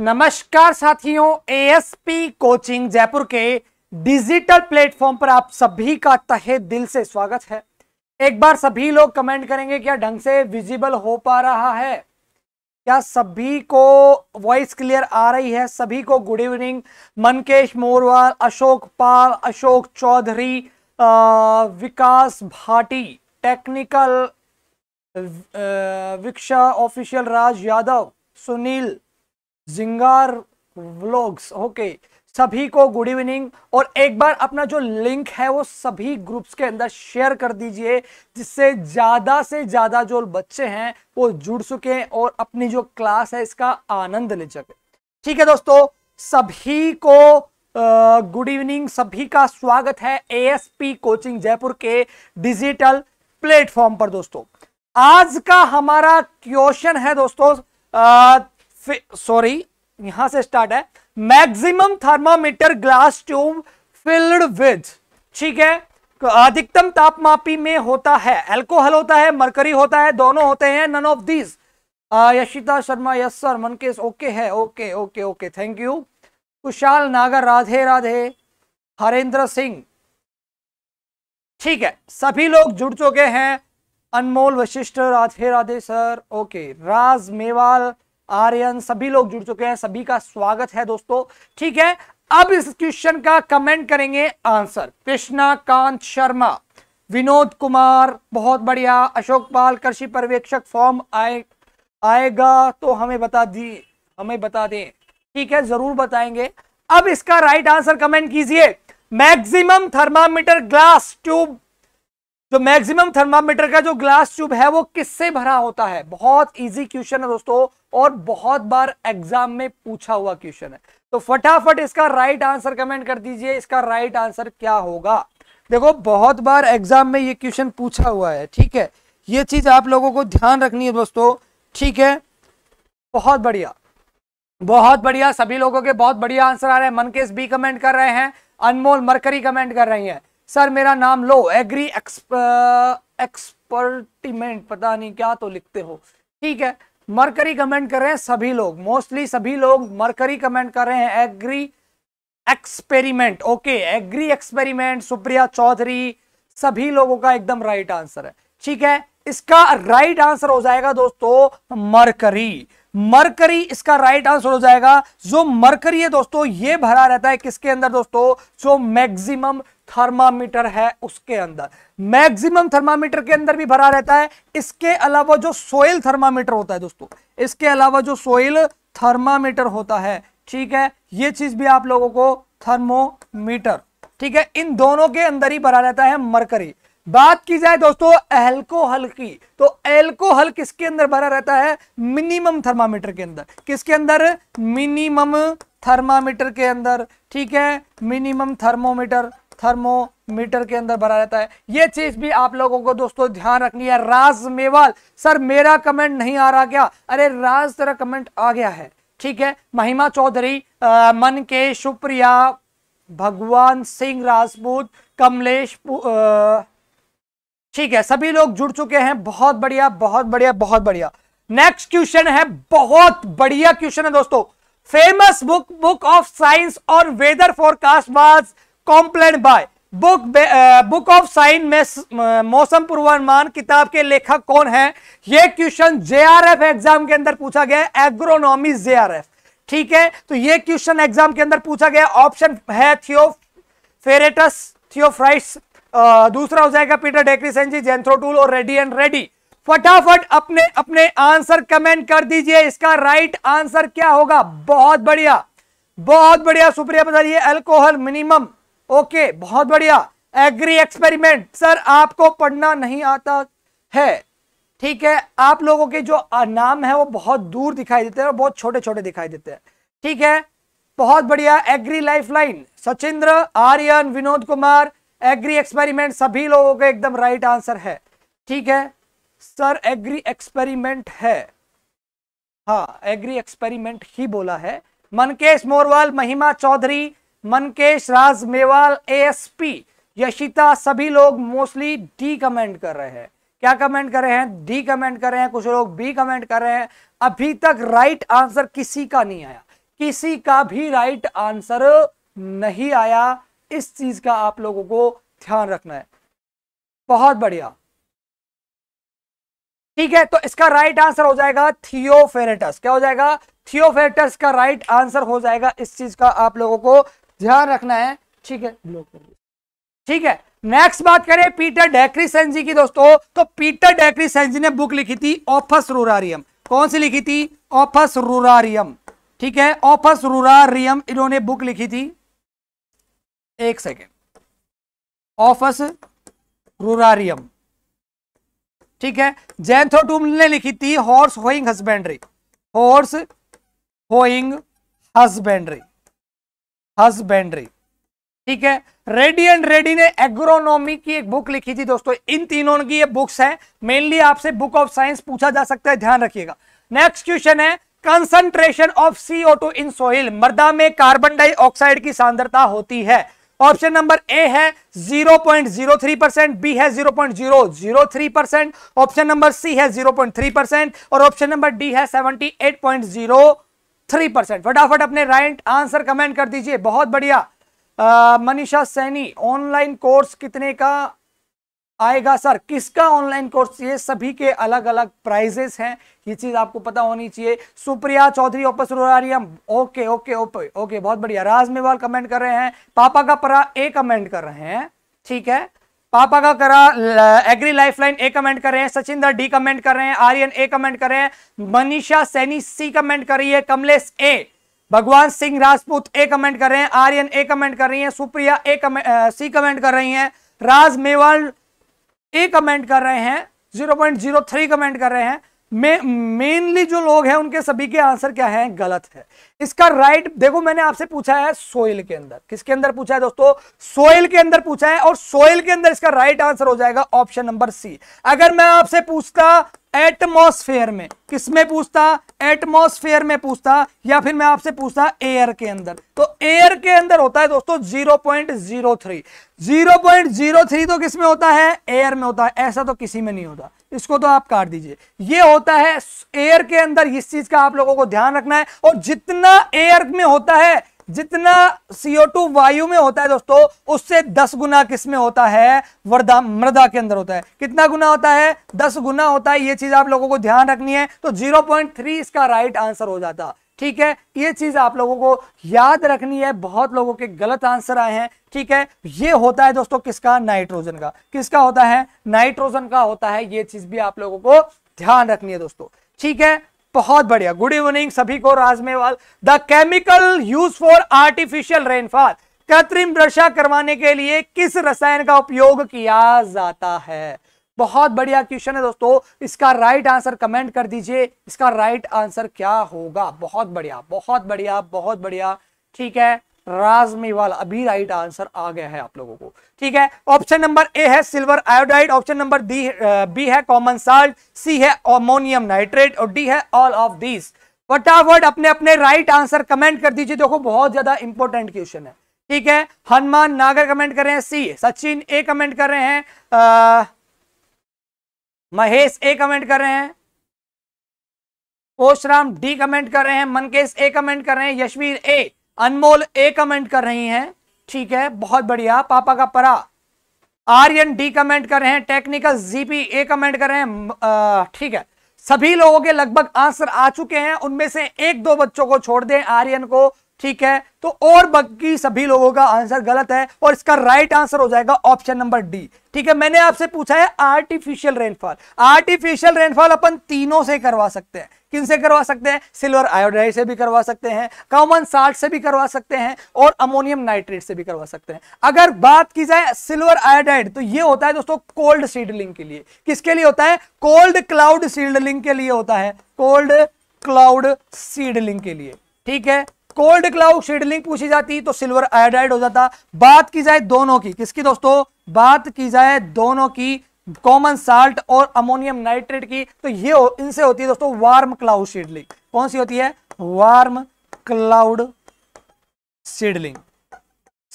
नमस्कार साथियों ASP coaching Jaipur के डिजिटल प्लेटफॉर्म पर आप सभी का तहे दिल से स्वागत है एक बार सभी लोग कमेंट करेंगे क्या ढंग से विजिबल हो पा रहा है क्या सभी को वॉइस क्लियर आ रही है सभी को good evening Mankesh Morwal Ashok Pal Ashok Chaudhary Vikas Bhati technical विक्षा official Raj Yadav Sunil Jingar vlogs okay सभी को गुड इवनिंग और एक बार अपना जो लिंक है वो सभी ग्रुप्स के अंदर शेयर कर दीजिए जिससे ज़्यादा से ज़्यादा जो बच्चे हैं वो जुड़ सके और अपनी जो क्लास है इसका आनंद ले सके ठीक है दोस्तों सभी को गुड इवनिंग सभी का स्वागत है एएसपी कोचिंग जयपुर के डिजिटल प्लेटफॉर्म पर दोस्तों आज का हमारा क्वेश्चन है दोस्तों आ, सॉरी यहां से स्टार्ट है maximum thermometer glass tube filled with ठीक है अधिकतम तापमापी में होता है एल्कोहल होता है मरकरी होता है दोनों होते हैं none of these Yashita Sharma yes sir Mankesh okay है okay okay okay thank you Kushal Nagar Radhe Radhe Harendra Singh ठीक है सभी लोग जुड़ चुके हैं अनमोल वशिष्ठ राधे राधे सर ओके राज मेवाल आर्यन सभी लोग जुड़ चुके हैं सभी का स्वागत है दोस्तों ठीक है अब इस क्वेश्चन का कमेंट करेंगे आंसर कृष्णा कांत शर्मा विनोद कुमार बहुत बढ़िया अशोक पाल कृषि पर्यवेक्षक फॉर्म आए आएगा तो हमें बता दी हमें बता दें ठीक है जरूर बताएंगे अब इसका राइट आंसर कमेंट कीजिए मैक्सिमम थर्मामीटर ग्लास ट्यूब जो मैक्सिमम थर्मामीटर का जो ग्लास ट्यूब है वो किससे भरा होता है बहुत इजी क्वेश्चन है दोस्तों और बहुत बार एग्जाम में पूछा हुआ क्वेश्चन है तो फटाफट इसका राइट आंसर कमेंट कर दीजिए इसका राइट आंसर क्या होगा देखो बहुत बार एग्जाम में ये क्वेश्चन पूछा हुआ है ठीक है ये चीज आप लोगों को ध्यान रखनी है दोस्तों ठीक है बहुत बढ़िया बहुत बढ़िया सभी लोगों के बहुत बढ़िया आंसर आ रहे हैं मनकेश बी कमेंट कर रहे हैं अनमोल मरकरी कमेंट कर रही है सर मेरा नाम लो एग्री एक्सपर्टिमेंट पता नहीं क्या तो लिखते हो ठीक है मरकरी कमेंट कर रहे हैं सभी लोग मोस्टली सभी लोग मरकरी कमेंट कर रहे हैं agri experiment okay agri experiment Supriya Chaudhary सभी लोगों का एकदम राइट आंसर है ठीक है इसका राइट आंसर हो जाएगा दोस्तों मरकरी मरकरी इसका राइट आंसर हो जाएगा जो मरकरी है दोस्तों ये भरा रहता है किसके अंदर दोस्तों जो मैक्सिमम थर्मामीटर है उसके अंदर मैक्सिमम थर्मामीटर के अंदर भी भरा रहता है इसके अलावा जो सोइल थर्मामीटर होता है दोस्तों इसके अलावा जो सोइल थर्मामीटर होता है ठीक है ये चीज भी आप लोगों को थर्मोमीटर ठीक है इन दोनों के अंदर ही भरा रहता है मरकरी बात की जाए दोस्तों एल्कोहल की तो एल्कोहल किसके अंदर भरा रहता है मिनिमम थर्मामीटर के अंदर किसके अंदर मिनिमम थर्मामीटर के अंदर ठीक है मिनिमम थर्मोमीटर थर्मोमीटर के अंदर भरा रहता है ये चीज भी आप लोगों को दोस्तों ध्यान रखनी है राज मेवाल सर मेरा कमेंट नहीं आ रहा क्या अरे राज तेरा कमेंट आ गया है ठीक है महिमा चौधरी मन के सुप्रिया भगवान सिंह राजपूत कमलेश ठीक है सभी लोग जुड़ चुके हैं बहुत बढ़िया बहुत बढ़िया बहुत बढ़िया नेक्स्ट क्वेश्चन है बहुत बढ़िया क्वेश्चन है दोस्तों famous book book of science और weather forecast was complain by book book of sign में मौसम पूर्वानुमान किताब के लेखक कौन है यह क्वेश्चन जेआरएफ एग्जाम के अंदर पूछा गया है एग्रोनॉमी जेआरएफ ठीक है तो यह क्वेश्चन एग्जाम के अंदर पूछा गया ऑप्शन है थियो थियोफेरेटस थियोफ्राइट्स दूसरा हो जाएगा पीटर डेक्री डेक्रिसेंजी जेंथ्रोटूल और रेडी एंड रेडी फटाफट अपने अपने आंसर कमेंट कर दीजिए इसका राइट आंसर क्या होगा बहुत बढ़िया बहुत बढ़िया सुप्रिया बताइए अल्कोहल मिनिमम ओके बहुत बढ़िया एग्री एक्सपेरिमेंट सर आपको पढ़ना नहीं आता है ठीक है आप लोगों के जो नाम है वो बहुत दूर दिखाई देते हैं और बहुत छोटे छोटे दिखाई देते हैं ठीक है बहुत बढ़िया agri life line Sachindra Aryan Vinod Kumar agri experiment सभी लोगों का एकदम राइट आंसर है ठीक है सर एग्री एक्सपेरिमेंट है हाँ एग्री एक्सपेरिमेंट ही बोला है मनकेश मोरवाल महिमा चौधरी मनकेश राज मेवाल एएसपी यशिता सभी लोग मोस्टली डी कमेंट कर रहे हैं क्या कमेंट कर रहे हैं डी कमेंट कर रहे हैं कुछ लोग बी कमेंट कर रहे हैं अभी तक राइट आंसर किसी का नहीं आया किसी का भी राइट आंसर नहीं आया इस चीज का आप लोगों को ध्यान रखना है बहुत बढ़िया ठीक है तो इसका राइट आंसर हो जाएगा थियोफेरेटस क्या हो जाएगा थियोफेरेटस का राइट आंसर हो जाएगा इस चीज का आप लोगों को ध्यान रखना है ठीक है ठीक है नेक्स्ट बात करें पीटर डेक्रीसेन जी की दोस्तों तो पीटर डेक्रीसेन जी ने बुक लिखी थी ऑफस रूरारियम कौन सी लिखी थी ऑफस रूरारियम ठीक है ऑफस रूरारियम इन्होंने बुक लिखी थी एक सेकेंड ऑफस रूरारियम ठीक है जैंथो टूम ने लिखी थी horse hoeing husbandry horse hoeing husbandry husbandry ठीक है रेडी एंड रेडी ने एग्रोनॉमी की एक बुक लिखी थी दोस्तों इन तीनों की ये बुक्स हैं मेनली आपसे बुक ऑफ साइंस पूछा जा सकता है ध्यान रखिएगा नेक्स्ट क्वेश्चन है concentration of CO two in soil मृदा में कार्बन डाइऑक्साइड की सांद्रता होती है ऑप्शन नंबर ए है 0.03 परसेंट बी है 0.003 परसेंट ऑप्शन नंबर सी है 0.3 परसेंट और ऑप्शन नंबर डी है 78.0 थ्री परसेंट फटाफट अपने राइट आंसर कमेंट कर दीजिए बहुत बढ़िया मनीषा सैनी ऑनलाइन कोर्स कितने का आएगा सर किसका ऑनलाइन कोर्स ये सभी के अलग अलग प्राइजेस हैं ये चीज आपको पता होनी चाहिए Supriya Chaudhary opus ruralium okay okay okay okay बहुत बढ़िया राज मेवाल कमेंट कर रहे हैं पापा का परा ए कमेंट कर रहे हैं ठीक है पापा का करा एग्री लाइफलाइन ए कमेंट कर रहे हैं सचिन दर डी कमेंट कर रहे हैं आर्यन ए कमेंट कर रहे हैं मनीषा सैनी सी कमेंट कर रही है कमलेश ए भगवान सिंह राजपूत ए कमेंट कर रहे हैं आर्यन ए कमेंट कर रही है Supriya A comment C comment कर रही हैं राज मेवाल ए कमेंट कर रहे हैं 0.03 कमेंट कर रहे हैं मेनली जो लोग हैं उनके सभी के आंसर क्या है गलत है इसका राइट देखो मैंने आपसे पूछा है सोइल के अंदर किसके अंदर पूछा है दोस्तों सोइल के अंदर पूछा है और सोइल के अंदर इसका राइट आंसर हो जाएगा ऑप्शन नंबर सी अगर मैं आपसे पूछता एटमोस्फेयर में किसमें पूछता एटमोस्फेयर में पूछता या फिर मैं आपसे पूछता एयर के अंदर तो एयर के अंदर होता है दोस्तों zero zero zero point point three zero three तो किसमें होता है एयर में होता है ऐसा तो किसी में नहीं होता इसको तो आप काट दीजिए ये होता है एयर के अंदर इस चीज का आप लोगों को ध्यान रखना है और जितना एयर में होता है जितना CO2 वायु में होता है दोस्तों उससे 10 गुना किस में होता है वर्दा मृदा के अंदर होता है कितना गुना होता है 10 गुना होता है ये चीज आप लोगों को ध्यान रखनी है तो 0.3 इसका राइट आंसर हो जाता है ठीक है ये चीज आप लोगों को याद रखनी है बहुत लोगों के गलत आंसर आए हैं ठीक है ये होता है दोस्तों किसका नाइट्रोजन का किसका होता है नाइट्रोजन का होता है ये चीज भी आप लोगों को ध्यान रखनी है दोस्तों ठीक है बहुत बढ़िया गुड इवनिंग सभी को राजमेवाल the chemical use for artificial rainfall कृत्रिम वर्षा करवाने के लिए किस रसायन का उपयोग किया जाता है बहुत बढ़िया क्वेश्चन है दोस्तों इसका राइट आंसर कमेंट कर दीजिए इसका राइट आंसर क्या होगा बहुत बढ़िया बहुत बढ़िया बहुत बढ़िया ठीक है राजमीवाल अभी राइट आंसर आ गया है आप लोगों को ठीक है ऑप्शन नंबर ए है silver iodide option number D B है कॉमन साल्ट सी है अमोनियम नाइट्रेट और डी है ऑल ऑफ दीज फटाफट अपने अपने राइट आंसर कमेंट कर दीजिए देखो बहुत ज्यादा इंपॉर्टेंट क्वेश्चन है ठीक है हनुमान नागर कमेंट कर रहे हैं सी सचिन ए कमेंट कर रहे हैं महेश ए कमेंट कर रहे हैं पोशराम डी कमेंट कर रहे हैं मनकेश ए कमेंट कर रहे हैं यशवीर ए अनमोल ए कमेंट कर रही हैं ठीक है बहुत बढ़िया पापा का परा आर्यन डी कमेंट कर रहे हैं टेक्निकल जीपी ए कमेंट कर रहे हैं ठीक है सभी लोगों के लगभग आंसर आ चुके हैं उनमें से एक दो बच्चों को छोड़ दें आर्यन को ठीक है तो और बाकी सभी लोगों का आंसर गलत है और इसका राइट आंसर हो जाएगा ऑप्शन नंबर डी ठीक है मैंने आपसे पूछा है आर्टिफिशियल रेनफॉल आर्टिफिशियल रेनफॉल अपन तीनों से करवा सकते हैं किन से करवा सकते हैं सिल्वर आयोडाइड से भी करवा सकते हैं कॉमन साल्ट से भी करवा सकते हैं और अमोनियम नाइट्रेट से भी करवा सकते हैं अगर बात की जाए सिल्वर आयोडाइड तो ये होता है दोस्तों कोल्ड सीडलिंग के लिए किसके लिए होता है कोल्ड क्लाउड सीडलिंग के लिए होता है कोल्ड क्लाउड सीडलिंग के लिए ठीक है कोल्ड क्लाउड शेडलिंग पूछी जाती तो सिल्वर आयोडाइड हो जाता बात की जाए दोनों की किसकी दोस्तों बात की जाए दोनों की कॉमन साल्ट और अमोनियम नाइट्रेट की तो ये हो, इनसे होती है दोस्तों वार्म क्लाउड शेडलिंग कौन सी होती है वार्म क्लाउड सीडलिंग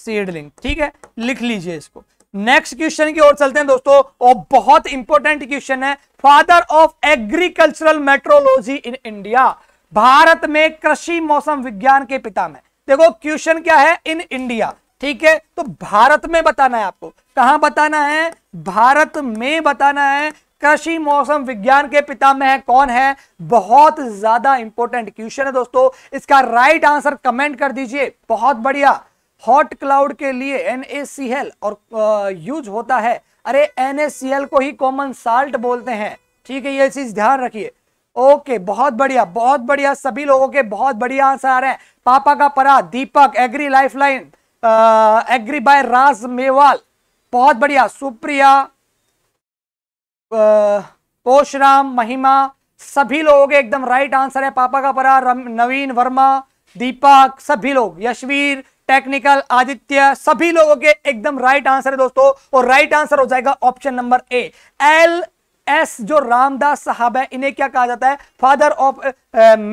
सीडलिंग ठीक है लिख लीजिए इसको नेक्स्ट क्वेश्चन की ओर चलते हैं दोस्तों और बहुत इंपॉर्टेंट क्वेश्चन है father of agricultural meteorology in India भारत में कृषि मौसम विज्ञान के पिता में देखो क्वेश्चन क्या है इन इंडिया ठीक है तो भारत में बताना है आपको कहा बताना है भारत में बताना है कृषि मौसम विज्ञान के पिता में है कौन है बहुत ज्यादा इंपॉर्टेंट क्वेश्चन है दोस्तों इसका राइट आंसर कमेंट कर दीजिए बहुत बढ़िया हॉट क्लाउड के लिए एन और यूज होता है अरे एन को ही कॉमन साल्ट बोलते हैं ठीक है ये चीज ध्यान रखिए ओके बहुत बढ़िया बहुत बढ़िया सभी लोगों के बहुत बढ़िया आंसर आ रहे हैं पापा का परा Deepak agri life line agri by Raj Mewal बहुत बढ़िया सुप्रिया पोशराम महिमा सभी लोगों के एकदम राइट आंसर है पापा का परा नवीन वर्मा दीपक सभी लोग यशवीर टेक्निकल आदित्य सभी लोगों के एकदम राइट आंसर है दोस्तों और राइट आंसर हो जाएगा option number A L S जो रामदास साहब है इन्हें क्या कहा जाता है father of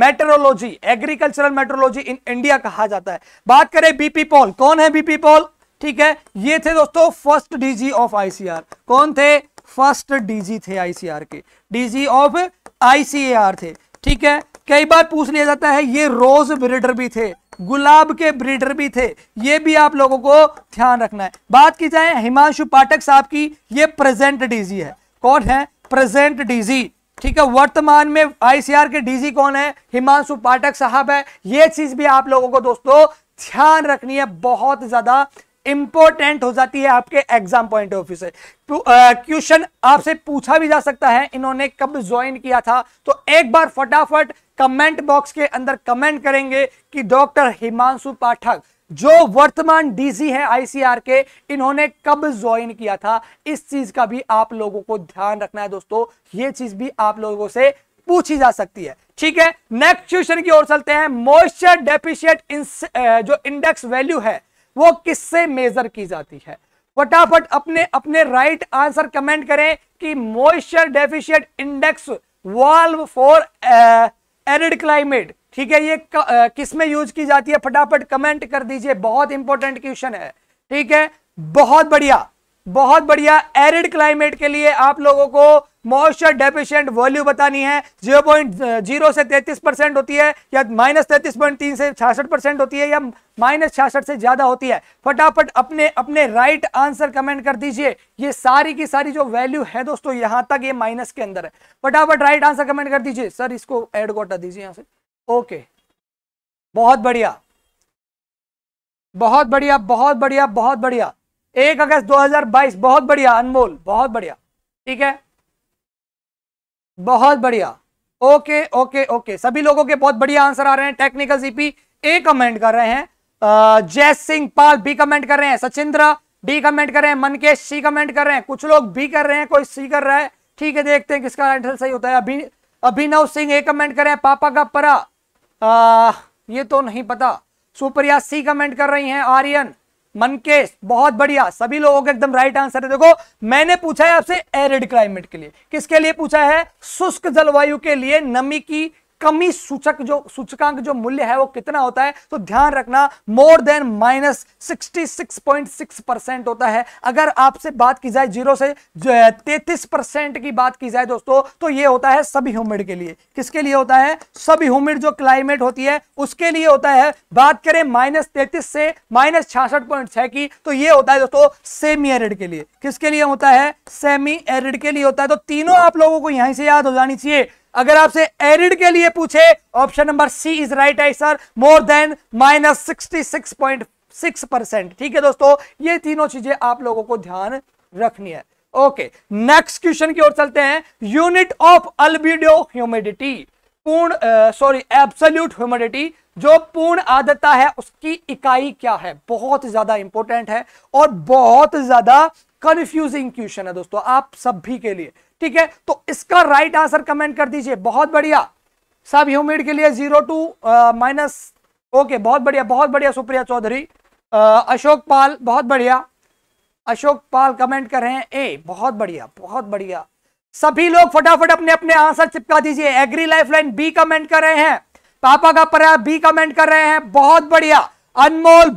meteorology agricultural meteorology in India कहा जाता है बात करें बीपी पॉल कौन है बीपी पॉल ठीक है ये थे दोस्तों फर्स्ट डीजी ऑफ आईसीआर कौन थे फर्स्ट डीजी थे आईसीआर के डीजी ऑफ आईसीएआर थे ठीक है कई बार पूछ लिया जाता है ये रोज ब्रिडर भी थे गुलाब के ब्रीडर भी थे ये भी आप लोगों को ध्यान रखना है बात की जाए हिमांशु पाठक साहब की ये प्रेजेंट डीजी है कौन है प्रेजेंट डीजी ठीक है वर्तमान में आईसीआर के डीजी कौन है हिमांशु पाठक साहब है यह चीज भी आप लोगों को दोस्तों ध्यान रखनी है बहुत ज्यादा इंपॉर्टेंट हो जाती है आपके एग्जाम पॉइंट ऑफ व्यू से क्वेश्चन तो, आपसे पूछा भी जा सकता है इन्होंने कब ज्वाइन किया था तो एक बार फटाफट कमेंट बॉक्स के अंदर कमेंट करेंगे कि डॉक्टर हिमांशु पाठक जो वर्तमान डीसी हैं आईसीआर के इन्होंने कब ज्वाइन किया था इस चीज का भी आप लोगों को ध्यान रखना है दोस्तों ये चीज भी आप लोगों से पूछी जा सकती है ठीक है नेक्स्ट क्वेश्चन की ओर चलते हैं मॉइस्चर डेफिशियट जो इंडेक्स वैल्यू है वो किससे मेजर की जाती है फटाफट अपने अपने राइट आंसर कमेंट करें कि moisture deficient index value for arid climate ठीक है ये किसमें यूज की जाती है फटाफट कमेंट कर दीजिए बहुत इंपॉर्टेंट क्वेश्चन है ठीक है बहुत बढ़िया बहुत बढ़िया एरिड क्लाइमेट के लिए आप लोगों को मॉइस्चर डेफिशिएंट वॉल्यू बतानी है जीरो पॉइंट जीरो से तैतीस परसेंट होती है या माइनस तैतीस पॉइंट तीन से छियासठ परसेंट होती है या माइनस छियासठ से ज़्यादा होती है फटाफट अपने अपने राइट आंसर कमेंट कर दीजिए ये सारी की सारी जो वैल्यू है दोस्तों यहां तक ये माइनस के अंदर है फटाफट राइट आंसर कमेंट कर दीजिए सर इसको एड को हटा दीजिए यहां से ओके बहुत बढ़िया बहुत बढ़िया बहुत बढ़िया बहुत बढ़िया एक अगस्त 2022 बहुत बढ़िया अनमोल बहुत बढ़िया ठीक है बहुत बढ़िया ओके ओके ओके सभी लोगों के बहुत बढ़िया आंसर आ रहे हैं टेक्निकल सीपी ए कमेंट कर रहे हैं जय सिंह पाल बी कमेंट कर रहे हैं सचिंद्र बी कमेंट कर रहे हैं मनकेश सी कमेंट कर रहे हैं कुछ लोग बी कर रहे हैं कोई सी कर रहा है ठीक है देखते हैं किसका आंसर सही होता है अभी अभिनव सिंह ए कमेंट कर रहे हैं पापा का परा आ, ये तो नहीं पता सुप्रिया सी कमेंट कर रही हैं आर्यन मनकेश बहुत बढ़िया सभी लोगों का एकदम राइट आंसर है देखो मैंने पूछा है आपसे एरिड क्लाइमेट के लिए किसके लिए पूछा है शुष्क जलवायु के लिए नमी की कमी सूचक जो सूचकांक जो मूल्य है वो कितना होता है तो ध्यान रखना मोर देन माइनस 66.6 परसेंट होता है अगर आपसे बात की जाए जीरो से तैतीस परसेंट की बात की जाए दोस्तों तो ये होता है सभी ह्यूमिड के लिए किसके लिए होता है सभी ह्यूमिड जो क्लाइमेट होती है उसके लिए होता है बात करें माइनस तैतीस से माइनस छियासठ पॉइंट की तो यह होता है दोस्तों सेमी एरिड के लिए किसके लिए होता है सेमी एरिड के लिए होता है तो तीनों आप लोगों को यहीं से याद हो जानी चाहिए अगर आपसे एरिड के लिए पूछे option number C is right answer more than minus sixty six point six percent ठीक है दोस्तों ये तीनों चीजें आप लोगों को ध्यान रखनी है ओके नेक्स्ट क्वेश्चन की ओर चलते हैं यूनिट ऑफ अल्बिडो ह्यूमिडिटी पूर्ण सॉरी एब्सोल्यूट ह्यूमिडिटी जो पूर्ण आदता है उसकी इकाई क्या है बहुत ज्यादा इंपॉर्टेंट है और बहुत ज्यादा कंफ्यूजिंग क्वेश्चन है दोस्तों आप सभी के लिए ठीक है तो इसका राइट आंसर कमेंट कर दीजिए बहुत बढ़िया सब ह्यूमिड के लिए जीरो टू माइनस ओके बहुत बढ़िया बहुत बढ़िया सुप्रिया चौधरी अशोक पाल बहुत बढ़िया अशोक पाल कमेंट कर रहे हैं ए बहुत बढ़िया बहुत बढ़िया सभी लोग फटाफट अपने अपने आंसर चिपका दीजिए एग्री लाइफलाइन बी कमेंट कर रहे हैं पापा का पर्याय बी कमेंट कर रहे हैं बहुत बढ़िया अनमोल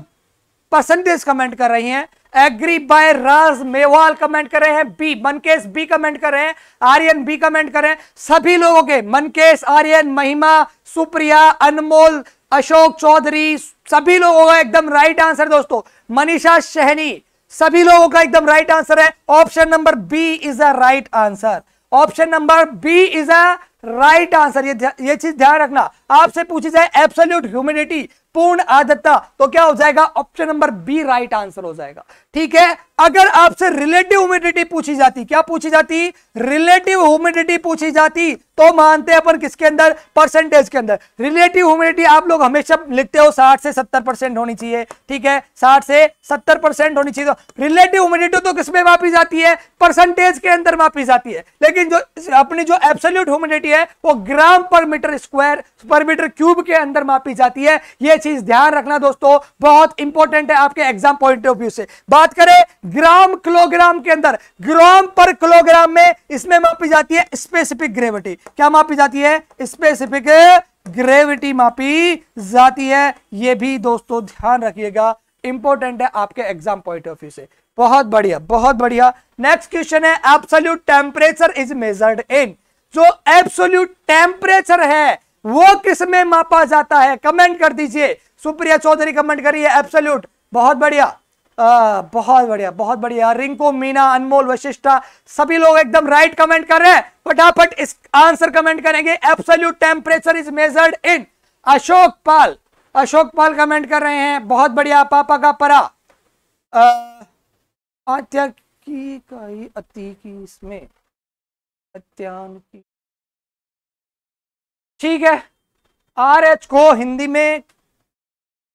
परसेंटेज कमेंट कर रही हैं agri by Raj Mewal comment कर रहे हैं बी मनकेश बी कमेंट कर रहे हैं आर्यन बी कमेंट कर रहे हैं सभी लोगों के मनकेश आर्यन महिमा सुप्रिया अनमोल अशोक चौधरी सभी लोगों का एकदम राइट आंसर दोस्तों मनीषा शहनी सभी लोगों का एकदम राइट आंसर है option number B is a right answer option number B is a right answer ये ये चीज ध्यान रखना आपसे पूछी जाए एब्सोल्यूट ह्यूमिडिटी पूर्ण आदत तो क्या हो जाएगा option number B right answer हो जाएगा ठीक है अगर आपसे रिलेटिव ह्यूमिडिटी पूछी जाती क्या पूछी जाती रिलेटिव ह्यूमिडिटी पूछी जाती तो मानते हैं अपन किसके अंदर परसेंटेज के अंदर रिलेटिव ह्यूमिडिटी आप लोग हमेशा लिखते हो 60 से 70 परसेंट होनी चाहिए ठीक है 60 से 70 परसेंट होनी चाहिए तो रिलेटिव ह्यूमिडिटी तो किसमें मापी जाती है परसेंटेज के अंदर मापी जाती है लेकिन जो अपनी जो एब्सोल्यूट ह्यूमिडिटी है वो gram per metre square per metre cube के अंदर मापी जाती है यह चीज ध्यान रखना दोस्तों बहुत इंपॉर्टेंट है आपके एग्जाम पॉइंट ऑफ व्यू से बात करें ग्राम किलोग्राम के अंदर ग्राम पर किलोग्राम में इसमें मापी जाती है स्पेसिफिक ग्रेविटी क्या मापी जाती है स्पेसिफिक ग्रेविटी मापी जाती है यह भी दोस्तों ध्यान रखिएगा इंपॉर्टेंट है आपके एग्जाम पॉइंट ऑफ व्यू से बहुत बढ़िया बहुत बढ़िया नेक्स्ट क्वेश्चन है absolute temperature is measured in जो एब्सोल्यूट टेम्परेचर है वो किस में मापा जाता है कमेंट कर दीजिए सुप्रिया चौधरी कमेंट करिए एब्सोल्यूट बहुत बढ़िया आ, बहुत बढ़िया बहुत बढ़िया रिंकू मीना अनमोल वशिष्ठा सभी लोग एकदम राइट कमेंट कर रहे हैं फटाफट इस आंसर कमेंट करेंगे absolute temperature is measured in Ashok Pal Ashok Pal comment कर रहे हैं बहुत बढ़िया पापा का परा हत्या की कई अति की इसमें अत्यान की ठीक है आर एच को हिंदी में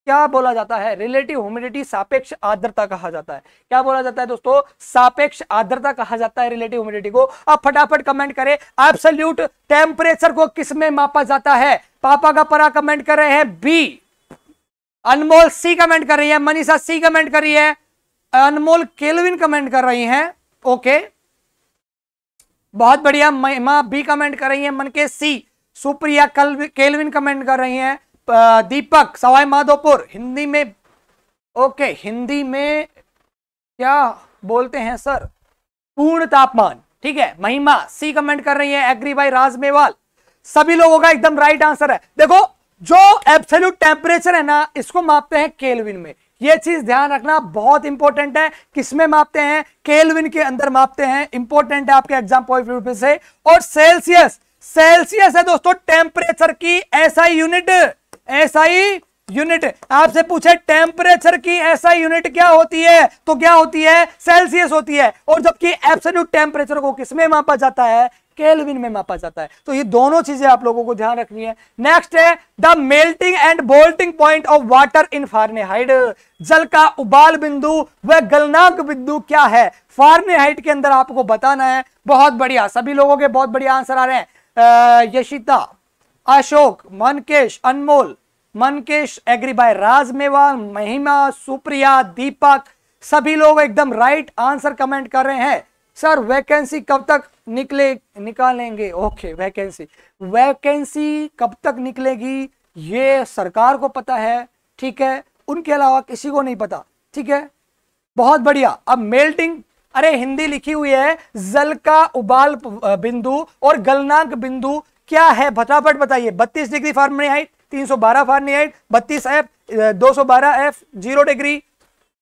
क्या बोला जाता है रिलेटिव ह्यूमिडिटी सापेक्ष आर्द्रता कहा जाता है क्या बोला जाता है दोस्तों सापेक्ष आर्द्रता कहा जाता है रिलेटिव ह्यूमिडिटी को आप फटाफट कमेंट करें एब्सोल्यूट टेम्परेचर को किसमें मापा जाता है पापा का परा कमेंट कर रहे हैं बी अनमोल सी कमेंट कर रही है मनीषा सी कमेंट कर रही है अनमोल केलविन कमेंट कर रही है ओके बहुत बढ़िया महिमा बी कमेंट कर रही है मन के सी सुप्रिया केलविन कमेंट कर रही है दीपक सवाई माधोपुर हिंदी में ओके हिंदी में क्या बोलते हैं सर पूर्ण तापमान ठीक है महिमा सी कमेंट कर रही है एग्री बाई राज सभी लोगों का एकदम राइट आंसर है देखो जो एब्सोल्यूट टेम्परेचर है ना इसको मापते हैं केलविन में ये चीज ध्यान रखना बहुत इंपॉर्टेंट है किसमें मापते हैं केलविन के अंदर मापते हैं इंपॉर्टेंट है आपके एग्जाम पॉइंट ऑफ व्यू से और सेल्सियस सेल्सियस है दोस्तों टेम्परेचर की ऐसा यूनिट एसआई यूनिट आपसे पूछे टेम्परेचर की ऐसा यूनिट क्या होती है तो क्या होती है सेल्सियस होती है और जबकि एब्सोल्यूट टेम्परेचर को किसमें मापा जाता है केल्विन में मापा जाता है तो ये दोनों चीजें आप लोगों को ध्यान रखनी है नेक्स्ट है the melting and boiling point of water in Fahrenheit जल का उबाल बिंदु व गलनाक बिंदु क्या है फार्नेहाइट के अंदर आपको बताना है बहुत बढ़िया सभी लोगों के बहुत बढ़िया आंसर आ रहे हैं यशिता अशोक मनकेश अनमोल मनकेश एग्री राज मेवाल महिमा सुप्रिया दीपक सभी लोग एकदम राइट आंसर कमेंट कर रहे हैं सर वैकेंसी कब तक निकले निकालेंगे ओके वैकेंसी वैकेंसी कब तक निकलेगी ये सरकार को पता है ठीक है उनके अलावा किसी को नहीं पता ठीक है बहुत बढ़िया अब मेल्टिंग अरे हिंदी लिखी हुई है जल का उबाल बिंदु और गलनाक बिंदु क्या है फटाफट बताइए बत्तीस डिग्री बारह 312 हाइट बत्तीस एफ बारह एफ जीरो डिग्री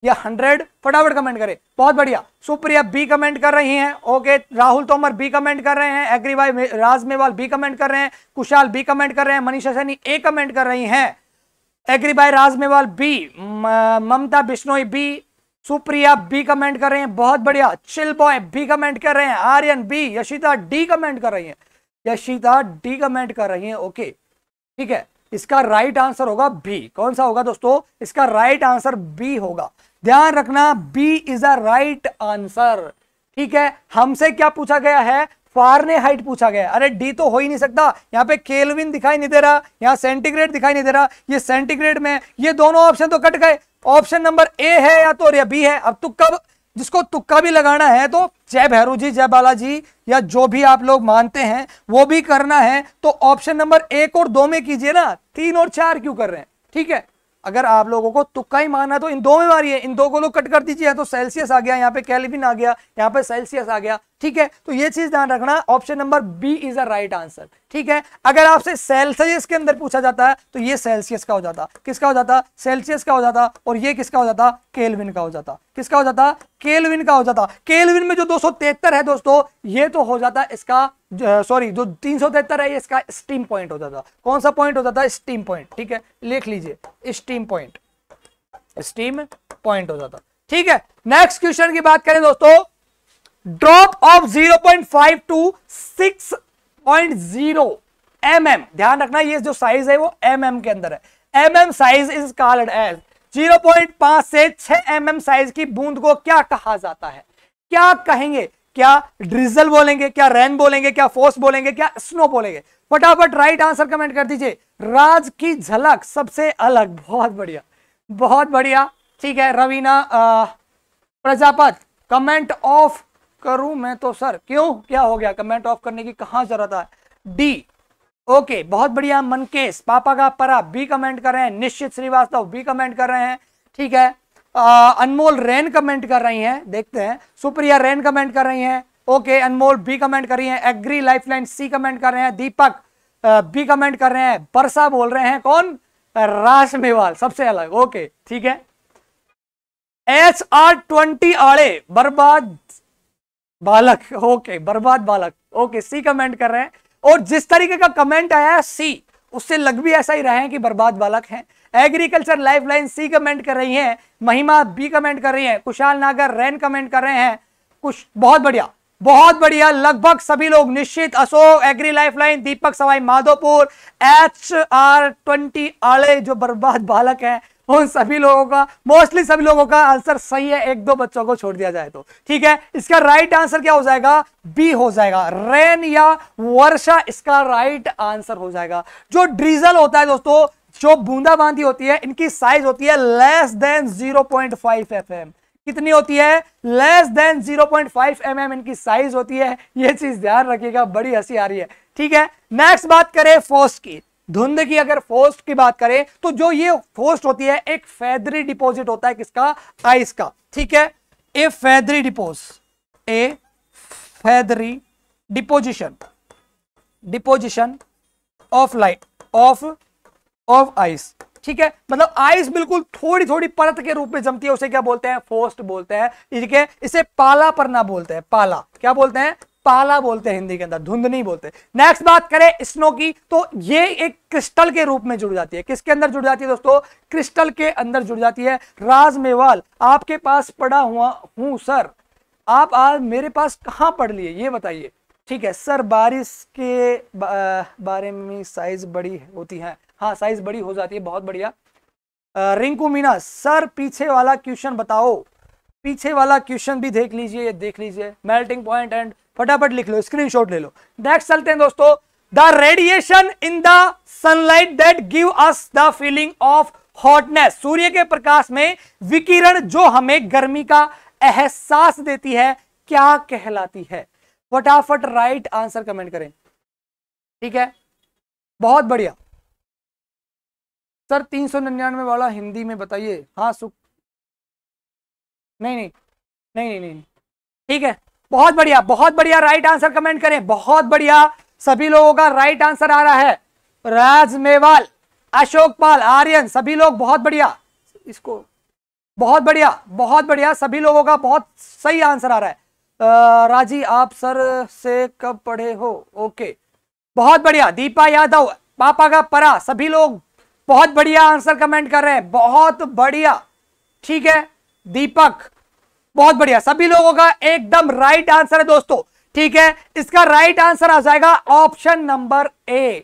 या 100 फटाफट कमेंट करें बहुत बढ़िया सुप्रिया बी कमेंट कर रही हैं okay Rahul Tomar B comment कर रहे हैं एग्री भाई राज मेवाल बी कमेंट कर रहे हैं कुशाल बी कमेंट कर रहे हैं मनीषा सैनी ए कमेंट कर रही हैं एग्री भाई Raj Mewal B Mamta Bishnoi B Supriya B comment कर रहे हैं बहुत बढ़िया चिल बॉय बी कमेंट कर रहे हैं Aryan B Yashita D comment कर रही हैं यशिता डी कमेंट कर रही है ओके ठीक है इसका राइट आंसर होगा बी कौन सा होगा दोस्तों इसका राइट आंसर बी होगा ध्यान रखना B is a right answer ठीक है हमसे क्या पूछा गया है फारने हाइट पूछा गया अरे डी तो हो ही नहीं सकता यहाँ पे केलविन दिखाई नहीं दे रहा यहाँ सेंटीग्रेड दिखाई नहीं दे रहा ये सेंटीग्रेड में ये दोनों ऑप्शन तो कट गए ऑप्शन नंबर ए है या तो या बी है अब तुक्का जिसको तुक्का भी लगाना है तो जय भैरू जी जय बालाजी या जो भी आप लोग मानते हैं वो भी करना है तो ऑप्शन नंबर एक और दो में कीजिए ना तीन और चार क्यों कर रहे हैं ठीक है अगर आप लोगों को तुक्का ही मानना है तो इन दो में मारिए इन दो को लोग कट कर दीजिए तो सेल्सियस आ गया यहाँ पे कैलविन आ गया यहाँ पे सेल्सियस आ गया ठीक है तो ये चीज ध्यान रखना option number B is a right answer ठीक है अगर आपसे सेल्सियस के अंदर पूछा जाता है तो ये सेल्सियस का हो जाता किसका हो जाता सेल्सियस का हो जाता और ये किसका हो जाता केलविन का हो जाता किसका हो जाता केलविन का हो जाता केलविन में जो दो है दोस्तों ये तो हो जाता इसका सॉरी जो तीन सौ तिहत्तर है इसका स्टीम पॉइंट होता था कौन सा पॉइंट होता था स्टीम पॉइंट ठीक है लिख लीजिए स्टीम पॉइंट स्टीम पॉइंट होता था ठीक है नेक्स्ट क्वेश्चन की बात करें दोस्तों drop of zero point five two six point 6.0 M ध्यान रखना ये जो साइज है वो एम mm के अंदर है M M size is called as zero point पांच से छह एम mm साइज की बूंद को क्या कहा जाता है क्या कहेंगे क्या ड्रिजल बोलेंगे क्या रैन बोलेंगे क्या फोर्स बोलेंगे क्या स्नो बोलेंगे फटाफट राइट आंसर कमेंट कर दीजिए राज की झलक सबसे अलग बहुत बढ़िया बहुत बढ़िया ठीक है रवीना प्रजापत कमेंट ऑफ करूं मैं तो सर क्यों क्या हो गया कमेंट ऑफ करने की कहां जरूरत है डी ओके बहुत बढ़िया मनकेश पापा का परा बी कमेंट कर रहे हैं निश्चित श्रीवास्तव बी कमेंट कर रहे हैं ठीक है अनमोल रैन कमेंट कर रही हैं देखते हैं सुप्रिया रैन कमेंट कर रही हैं ओके अनमोल बी कमेंट कर रही हैं एग्री लाइफलाइन सी कमेंट कर रहे हैं दीपक बी कमेंट कर रहे हैं परसा बोल रहे हैं कौन रास मेवाल सबसे अलग ओके ठीक है एच आर ट्वेंटी आड़े बर्बाद बालक ओके बर्बाद बालक ओके सी कमेंट कर रहे हैं और जिस तरीके का कमेंट आया है सी उससे लग भी ऐसा ही रहे हैं कि बर्बाद बालक हैं agriculture life line C comment कर रही है महिमा बी कमेंट कर रही है कुशाल नागर रैन कमेंट कर रहे हैं कुछ बहुत बढ़िया बहुत बढ़िया लगभग सभी लोग निश्चित Ashok agri life line Deepak Sawai Madhopur H R twenty आड़े जो बर्बाद बालक है उन सभी लोगों का मोस्टली सभी लोगों का आंसर सही है एक दो बच्चों को छोड़ दिया जाए तो ठीक है इसका राइट आंसर क्या हो जाएगा बी हो जाएगा रेन या वर्षा इसका राइट आंसर हो जाएगा जो ड्रीजल होता है दोस्तों जो बूंदाबांदी होती है इनकी साइज होती है लेस देन 0.5 पॉइंट mm. कितनी होती है लेस देन 0.5 पॉइंट mm इनकी साइज होती है ये चीज ध्यान रखिएगा बड़ी हंसी आ रही है ठीक है नेक्स्ट बात करें फोस्ट की धुंध की अगर फोस्ट की बात करें तो जो ये फोस्ट होती है एक फेदरी डिपोजिट होता है किसका आइस का ठीक है A feathery depose A feathery deposition deposition of light of of ice ठीक है मतलब आइस बिल्कुल थोड़ी थोड़ी परत के रूप में जमती है उसे क्या बोलते हैं फोस्ट बोलते हैं ठीक है इसे पाला पर ना बोलते हैं पाला क्या बोलते हैं पाला बोलते हैं हिंदी के अंदर धुंध नहीं बोलते नेक्स्ट बात करें स्नो की तो ये एक क्रिस्टल के रूप में जुड़ जाती है किसके अंदर जुड़ जाती है दोस्तों क्रिस्टल के अंदर जुड़ जाती है राज मेवाल आपके पास पड़ा हुआ हूं सर आप आज मेरे पास कहाँ पढ़ लिए ये बताइए ठीक है सर बारिश के बारे में साइज बड़ी होती है हाँ साइज बड़ी हो जाती है बहुत बढ़िया रिंकू मीना सर पीछे वाला क्वेश्चन बताओ पीछे वाला क्वेश्चन भी देख लीजिए देख लीजिए मेल्टिंग पॉइंट एंड फटाफट लिख लो स्क्रीनशॉट ले लो नेक्स्ट चलते हैं दोस्तों the radiation in the sunlight that give us the feeling of hotness सूर्य के प्रकाश में विकिरण जो हमें गर्मी का एहसास देती है क्या कहलाती है फटाफट राइट आंसर कमेंट करें ठीक है बहुत बढ़िया सर तीन सौ निन्यानवे वाला हिंदी में बताइए हाँ सुख नहीं नहीं नहीं नहीं ठीक है बहुत बढ़िया बहुत बढ़िया राइट आंसर कमेंट करें बहुत बढ़िया सभी लोगों का राइट आंसर आ रहा है राज मेवाल अशोक पाल आर्यन सभी लोग बहुत बढ़िया इसको बहुत बढ़िया बहुत बढ़िया सभी लोगों का बहुत सही आंसर आ रहा है राजी आप सर से कब पढ़े हो ओके बहुत बढ़िया दीपा यादव पापा का परा सभी लोग बहुत बढ़िया आंसर कमेंट कर रहे हैं बहुत बढ़िया ठीक है दीपक बहुत बढ़िया सभी लोगों का एकदम राइट आंसर है दोस्तों ठीक है इसका राइट आंसर आ जाएगा ऑप्शन नंबर ए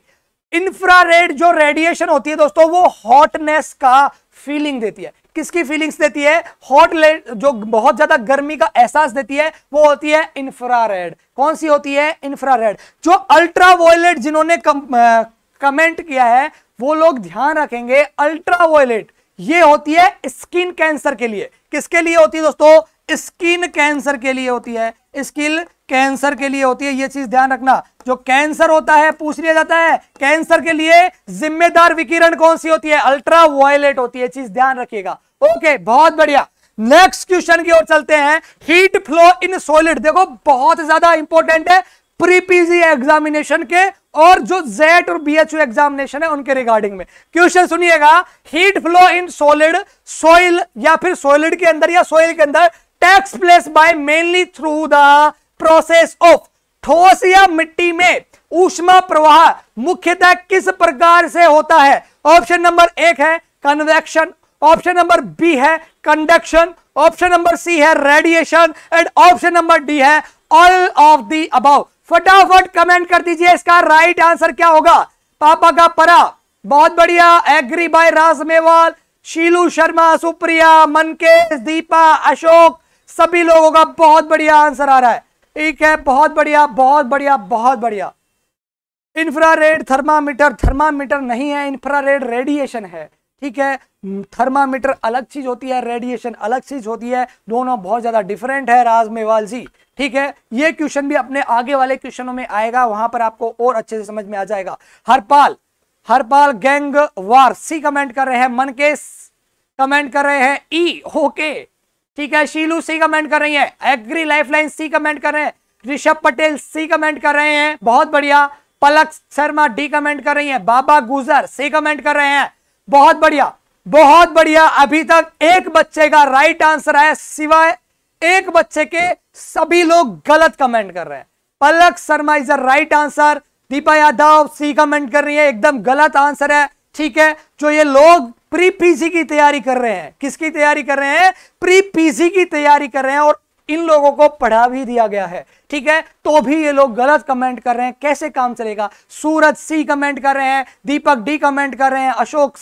इंफ्रारेड जो रेडिएशन होती है दोस्तों वो हॉटनेस का फीलिंग देती है किसकी फीलिंग्स देती है हॉट जो बहुत ज्यादा गर्मी का एहसास देती है वो होती है इंफ्रारेड कौन सी होती है इंफ्रारेड जो अल्ट्रा जिन्होंने कमेंट किया है वो लोग ध्यान रखेंगे अल्ट्रा वायलेट ये होती है स्किन कैंसर के लिए किसके लिए होती है दोस्तों स्किन कैंसर के लिए होती है स्किन कैंसर के लिए होती है ये चीज ध्यान रखना जो कैंसर होता है पूछ लिया जाता है कैंसर के लिए जिम्मेदार विकिरण कौन सी होती है अल्ट्रा वायलेट होती है चीज ध्यान रखिएगा ओके बहुत बढ़िया नेक्स्ट क्वेश्चन की ओर चलते हैं हीट फ्लो इन सॉलिड देखो बहुत ज्यादा इंपॉर्टेंट है प्री पीजी एग्जामिनेशन के और जो जेट और बीएचयू एग्जामिनेशन है उनके रिगार्डिंग में क्वेश्चन सुनिएगा heat flow in solid soil या फिर सोलिड के अंदर या सोइल के अंदर takes place by mainly through the process of ठोस या मिट्टी में ऊष्मा प्रवाह मुख्यतः किस प्रकार से होता है ऑप्शन नंबर एक है कन्वेक्शन ऑप्शन नंबर बी है कंडक्शन ऑप्शन नंबर सी है radiation and option number D है ऑल ऑफ दी अबाउट फटाफट कमेंट कर दीजिए इसका राइट आंसर क्या होगा पापा का परा बहुत बढ़िया एग्री बाय राज मेवाल शीलू शर्मा सुप्रिया मनकेश दीपा अशोक सभी लोगों का बहुत बढ़िया आंसर आ रहा है ठीक है बहुत बढ़िया बहुत बढ़िया बहुत बढ़िया इंफ्रारेड थर्मामीटर थर्मामीटर नहीं है इंफ्रारेड रेडिएशन है ठीक है थर्मामीटर अलग चीज होती है रेडिएशन अलग चीज होती है दोनों बहुत ज्यादा डिफरेंट है राज मेवाल जी ठीक है ये क्वेश्चन भी अपने आगे वाले क्वेश्चनों में आएगा वहां पर आपको और अच्छे से समझ में आ जाएगा Harpal Harpal Gangwar C comment कर रहे हैं मन कमेंट कर रहे हैं ई होके ठीक है शीलू सी कमेंट कर रही है एग्री लाइफलाइन सी कमेंट कर रहे हैं ऋषभ पटेल सी कमेंट कर रहे हैं बहुत बढ़िया पलक शर्मा डी कमेंट कर रही है बाबा गुजर सी कमेंट कर रहे हैं बहुत बढ़िया बहुत बढ़िया अभी तक एक बच्चे का राइट आंसर है सिवाय एक बच्चे के सभी लोग गलत कमेंट कर रहे हैं Palak Sharma is the right answer Deepa Yadav C comment कर रही है एकदम गलत आंसर है ठीक है जो ये लोग प्री पीसी की तैयारी कर रहे हैं किसकी तैयारी कर रहे हैं प्री पीसी की तैयारी कर रहे हैं और इन लोगों को पढ़ा भी दिया गया है ठीक है तो भी ये लोग गलत कमेंट कर रहे हैं कैसे काम चलेगा सूरज सी कमेंट कर रहे हैं दीपक डी कमेंट कर रहे हैं अशोक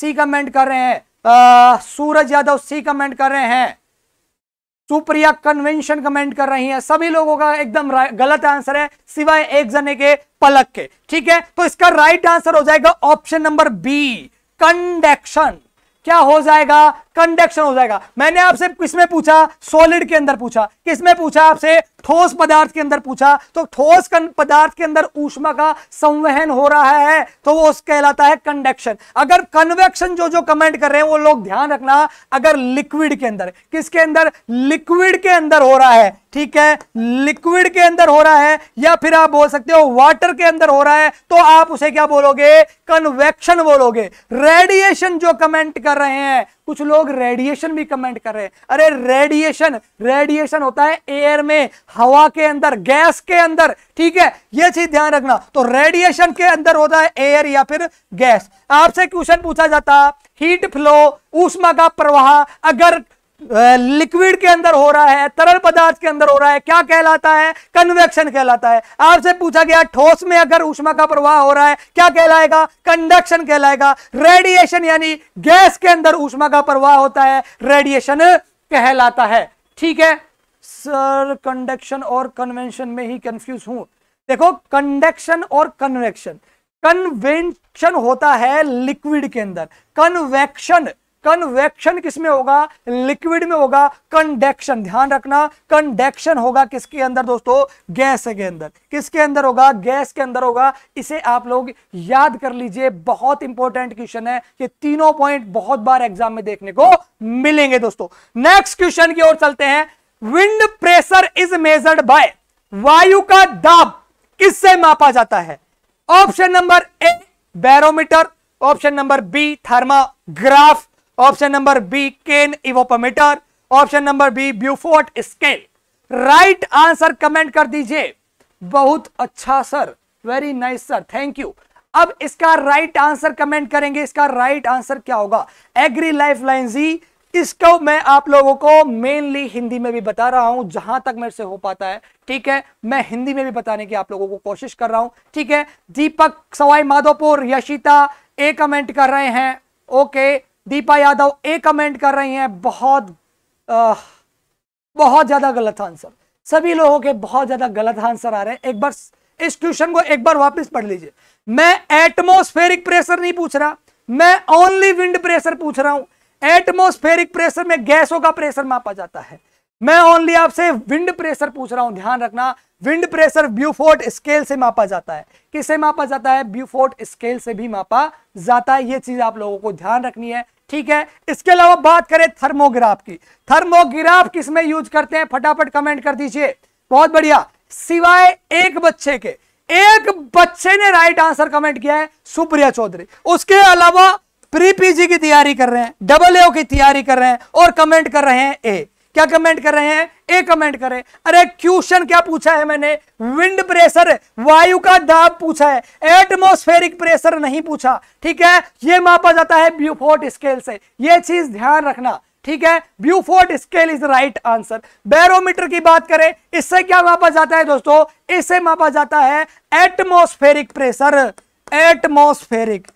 सी कमेंट कर रहे हैं सूरज यादव सी कमेंट कर रहे हैं सुप्रिया कन्वेंशन कमेंट कर रही हैं सभी लोगों का एकदम गलत आंसर है सिवाय एक जने के पलक के ठीक है तो इसका राइट आंसर हो जाएगा ऑप्शन नंबर बी कंडक्शन क्या हो जाएगा कंडक्शन हो जाएगा मैंने आपसे किसमें पूछा सॉलिड के अंदर पूछा किसमें पूछा आपसे ठोस पदार्थ के अंदर पूछा तो ठोस पदार्थ के अंदर ऊष्मा का संवहन हो रहा है तो वो कहलाता है कंडक्शन अगर कन्वेक्शन जो जो कमेंट कर रहे हैं वो लोग ध्यान रखना अगर लिक्विड के अंदर किसके अंदर लिक्विड के अंदर हो रहा है ठीक है लिक्विड के अंदर हो रहा है या फिर आप बोल सकते हो वाटर के अंदर हो रहा है तो आप उसे क्या बोलोगे कन्वेक्शन बोलोगे रेडिएशन जो कमेंट कर रहे हैं कुछ लोग रेडिएशन भी कमेंट कर रहे हैं अरे रेडिएशन रेडिएशन होता है एयर में हवा के अंदर गैस के अंदर ठीक है यह चीज ध्यान रखना तो रेडिएशन के अंदर होता है एयर या फिर गैस आपसे क्वेश्चन पूछा जाता हीट फ्लो ऊष्मा का प्रवाह अगर लिक्विड के अंदर हो रहा है तरल पदार्थ के अंदर हो रहा है क्या कहलाता है कन्वेक्शन कहलाता है आपसे पूछा गया ठोस में अगर ऊष्मा का प्रवाह हो रहा है क्या कहलाएगा कंडक्शन कहलाएगा रेडिएशन यानी गैस के अंदर ऊष्मा का प्रवाह होता है रेडिएशन कहलाता है ठीक है सर कंडक्शन और कन्वेंशन में ही कंफ्यूज हूं देखो कंडक्शन और कन्वेक्शन कन्वेंशन होता है लिक्विड के अंदर कन्वेक्शन कन्वेक्शन किसमें होगा लिक्विड में होगा कंडेक्शन ध्यान रखना कंडेक्शन होगा किसके अंदर दोस्तों गैस के अंदर किसके अंदर होगा गैस के अंदर होगा इसे आप लोग याद कर लीजिए बहुत इंपॉर्टेंट क्वेश्चन है ये तीनों पॉइंट बहुत बार एग्जाम में देखने को मिलेंगे दोस्तों नेक्स्ट क्वेश्चन की ओर चलते हैं wind pressure is measured by वायु का दाब किससे मापा जाता है option number A barometer option number B thermograph option number B can evaporimeter option number B Beaufort scale right answer comment कर दीजिए बहुत अच्छा sir very nice sir thank you अब इसका राइट right आंसर कमेंट करेंगे इसका right right answer क्या होगा एग्री लाइफ लाइन जी इसको मैं आप लोगों को मेनली हिंदी में भी बता रहा हूं जहां तक मेरे से हो पाता है ठीक है मैं हिंदी में भी बताने की आप लोगों को कोशिश कर रहा हूं ठीक है दीपक सवाई माधोपुर यशिता ए कमेंट कर रहे हैं okay Deepa Yadav A comment कर रही हैं बहुत आ, बहुत ज़्यादा गलत आंसर सभी लोगों के बहुत ज़्यादा गलत आंसर आ रहे हैं एक बार इस क्वेश्चन को एक बार वापस पढ़ लीजिए मैं एटमोस्फेरिक प्रेशर नहीं पूछ रहा मैं ओनली विंड प्रेशर पूछ रहा हूं एटमोस्फेरिक प्रेशर में गैसों का प्रेशर मापा जाता है मैं ओनली आपसे विंड प्रेशर पूछ रहा हूं ध्यान रखना विंड प्रेशर ब्यूफोर्ट स्केल से मापा जाता है किसे मापा जाता है ब्यूफोर्ट स्केल से भी मापा जाता है ये चीज आप लोगों को ध्यान रखनी है ठीक है इसके अलावा बात करें थर्मोग्राफ की थर्मोग्राफ किस में यूज करते हैं फटाफट कमेंट कर दीजिए बहुत बढ़िया सिवाय एक बच्चे के एक बच्चे ने राइट आंसर कमेंट किया है सुप्रिया चौधरी उसके अलावा प्री पीजी की तैयारी कर रहे हैं डबल ए की तैयारी कर रहे हैं और कमेंट कर रहे हैं ए क्या कमेंट कर रहे हैं ए कमेंट कर रहे हैं अरे क्वेश्चन क्या पूछा है मैंने विंड प्रेशर वायु का दाब पूछा है एटमोस्फेरिक प्रेशर नहीं पूछा ठीक है ये मापा जाता है ब्यूफोर्ट स्केल से ये चीज ध्यान रखना ठीक है Beaufort scale is right answer barometer की बात करें इससे क्या मापा जाता है दोस्तों इससे मापा जाता है atmospheric pressure atmospheric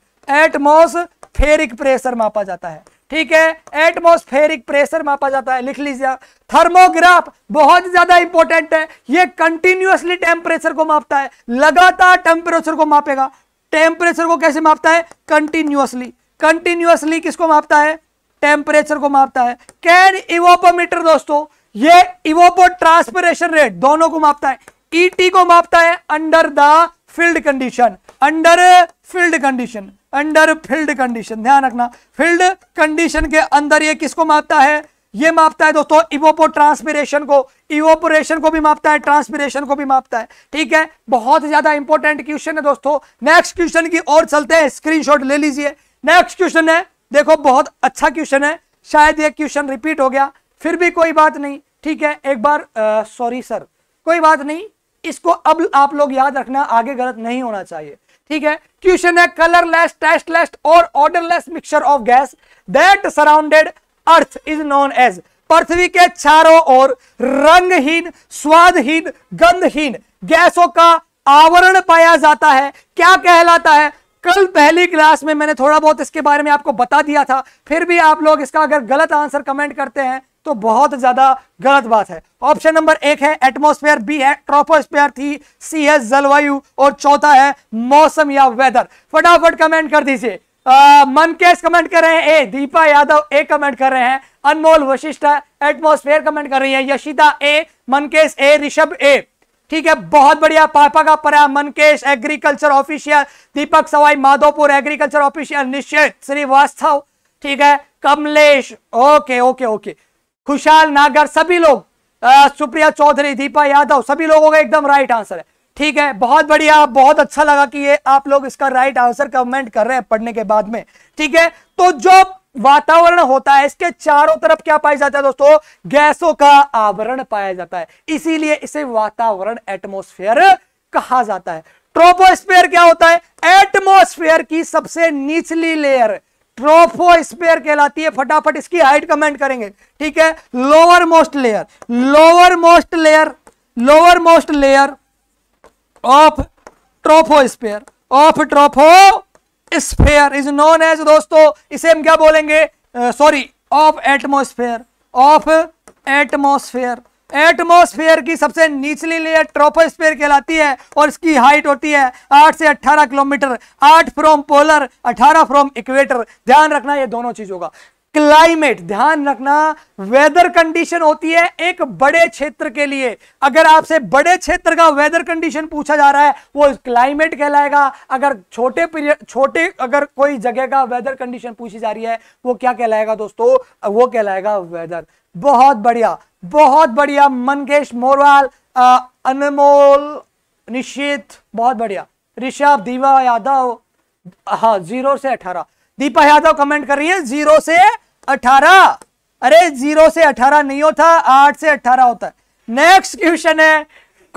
atmospheric pressure मापा जाता है ठीक है एटमोस्फेरिक प्रेशर मापा जाता है लिख लीजिए थर्मोग्राफ बहुत ज्यादा इंपॉर्टेंट है ये कंटिन्यूसली टेम्परेचर को मापता है लगातार टेम्परेचर को मापेगा टेम्परेचर को कैसे मापता है कंटिन्यूसली कंटिन्यूसली किसको मापता है टेम्परेचर को मापता है कैन इवोपोमीटर दोस्तों ये इवोपो ट्रांसपरेशन रेट दोनों को मापता है ईटी e को मापता है under the field condition under field condition under field condition ध्यान रखना फील्ड कंडीशन के अंदर ये किसको मापता है ये मापता है दोस्तों इवोपो ट्रांसपिरेशन को इवोपोरेशन को भी मापता है ट्रांसपिरेशन को भी मापता है ठीक है बहुत ज्यादा इंपॉर्टेंट क्वेश्चन है दोस्तों नेक्स्ट क्वेश्चन की ओर चलते हैं स्क्रीनशॉट ले लीजिए नेक्स्ट क्वेश्चन है देखो बहुत अच्छा क्वेश्चन है शायद ये क्वेश्चन रिपीट हो गया फिर भी कोई बात नहीं ठीक है एक बार सॉरी सर कोई बात नहीं इसको अब आप लोग याद रखना आगे गलत नहीं होना चाहिए ठीक है क्वेश्चन है कलरलेस टेस्टलेस और odourless mixture of gas that surrounded earth is known as पृथ्वी के चारों ओर रंगहीन स्वादहीन गंधहीन गैसों का आवरण पाया जाता है क्या कहलाता है कल पहली क्लास में मैंने थोड़ा बहुत इसके बारे में आपको बता दिया था फिर भी आप लोग इसका अगर गलत आंसर कमेंट करते हैं तो बहुत ज्यादा गलत बात है ऑप्शन नंबर एक है एटमोस्फेयर बी है ट्रोपोस्फेयर थी सी है जलवायु और चौथा है मौसम या वेदर फटाफट कमेंट कर दीजिए मन केस कमेंट कर रहे हैं A Deepa Yadav A comment कर रहे हैं अनमोल वशिष्ठ एटमोस्फेयर कमेंट कर रही है यशिता ए मनकेश ए ऋषभ ए ठीक है बहुत बढ़िया पापा का पर्या Mankesh agriculture official Deepak Sawai Madhopur agriculture official Nishchit Srivastava ठीक है Kamlesh okay okay okay Khushal Nagar सभी लोग सुप्रिया चौधरी दीपा यादव सभी लोगों का एकदम राइट आंसर है ठीक है बहुत बढ़िया बहुत अच्छा लगा कि ये आप लोग इसका राइट आंसर कमेंट कर रहे हैं पढ़ने के बाद में ठीक है तो जो वातावरण होता है इसके चारों तरफ क्या पाया जाता है दोस्तों गैसों का आवरण पाया जाता है इसीलिए इसे वातावरण एटमोस्फेयर कहा जाता है ट्रोपोस्फेयर क्या होता है एटमोस्फेयर की सबसे निचली लेयर ट्रोफो स्पेयर कहलाती है फटाफट इसकी हाइट कमेंट करेंगे ठीक है lower most layer lower most layer lower most layer of troposphere of troposphere is known as दोस्तों इसे हम क्या बोलेंगे sorry of atmosphere of atmosphere atmosphere की सबसे निचली लेयर ट्रोपोस्फेयर कहलाती है और इसकी हाइट होती है 8 से 18 kilometre 8 from polar 18 from equator ध्यान रखना ये दोनों चीज होगा क्लाइमेट ध्यान रखना वेदर कंडीशन होती है एक बड़े क्षेत्र के लिए अगर आपसे बड़े क्षेत्र का वेदर कंडीशन पूछा जा रहा है वो क्लाइमेट कहलाएगा अगर छोटे पीरियड छोटे अगर कोई जगह का वेदर कंडीशन पूछी जा रही है वो क्या कहलाएगा दोस्तों वो कहलाएगा वेदर बहुत बढ़िया बहुत बढ़िया मनकेश मोरवाल अनमोल निशित बहुत बढ़िया ऋषभ दीवा यादव हाँ जीरो से अठारह दीपा यादव कमेंट कर रही है जीरो से अठारह अरे जीरो से अठारह नहीं होता आठ से अठारह होता है नेक्स्ट क्वेश्चन है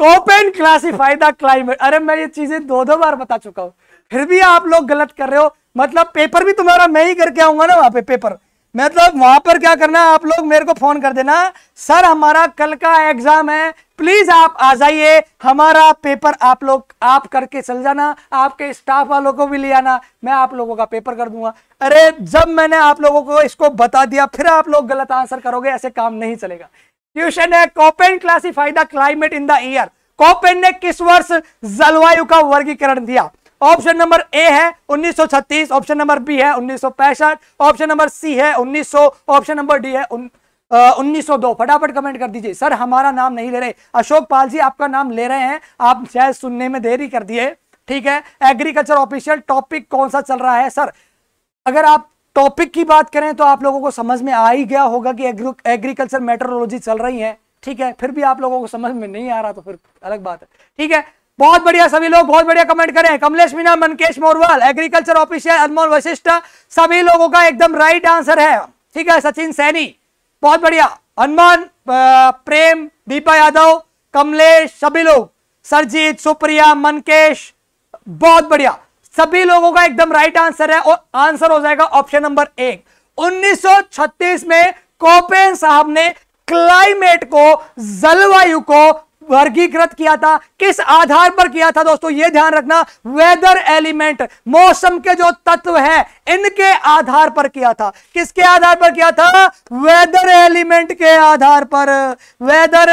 कोपेन क्लासिफाई द क्लाइमेट अरे मैं ये चीजें दो दो बार बता चुका हूं फिर भी आप लोग गलत कर रहे हो मतलब पेपर भी तुम्हारा मैं ही करके आऊंगा ना वहां पे पेपर मतलब वहां पर क्या करना आप लोग मेरे को फोन कर देना सर हमारा कल का एग्जाम है प्लीज आप आ जाइए हमारा पेपर आप लोग आप करके चल जाना आपके स्टाफ वालों को भी ले आना मैं आप लोगों का पेपर कर दूंगा अरे जब मैंने आप लोगों को इसको बता दिया फिर आप लोग गलत आंसर करोगे ऐसे काम नहीं चलेगा क्वेश्चन है Koppen classify the climate in the year Koppen ने किस वर्ष जलवायु का वर्गीकरण दिया ऑप्शन नंबर ए है 1936 ऑप्शन नंबर बी है उन्नीस ऑप्शन नंबर सी है 1900 ऑप्शन नंबर डी है उन्नीस सौ दो फटाफट कमेंट कर दीजिए सर हमारा नाम नहीं ले रहे अशोक पाल जी आपका नाम ले रहे हैं आप शायद सुनने में देरी कर दिए ठीक है एग्रीकल्चर ऑफिशियल टॉपिक कौन सा चल रहा है सर अगर आप टॉपिक की बात करें तो आप लोगों को समझ में आ ही गया होगा कि एग्रीकल्चर मेट्रोलॉजी चल रही है ठीक है फिर भी आप लोगों को समझ में नहीं आ रहा तो फिर अलग बात है ठीक है बहुत बढ़िया सभी लोग बहुत बढ़िया कमेंट करें कमलेश मीना मनकेश मोरवाल एग्रीकल्चर ऑफिसर अनमोल वशिष्ठ सभी लोगों का एकदम राइट आंसर है ठीक है सचिन सैनी बहुत बढ़िया हनुमान प्रेम दीपा यादव कमलेश सभी लोग सरजीत सुप्रिया मनकेश बहुत बढ़िया सभी लोगों का एकदम राइट आंसर है और आंसर हो जाएगा ऑप्शन नंबर एक 1936 में कोपेन साहब ने क्लाइमेट को जलवायु को वर्गीकृत किया था किस आधार पर किया था दोस्तों ये ध्यान रखना वेदर एलिमेंट मौसम के जो तत्व हैं इनके आधार पर किया था किसके आधार पर किया था वेदर एलिमेंट के आधार पर वेदर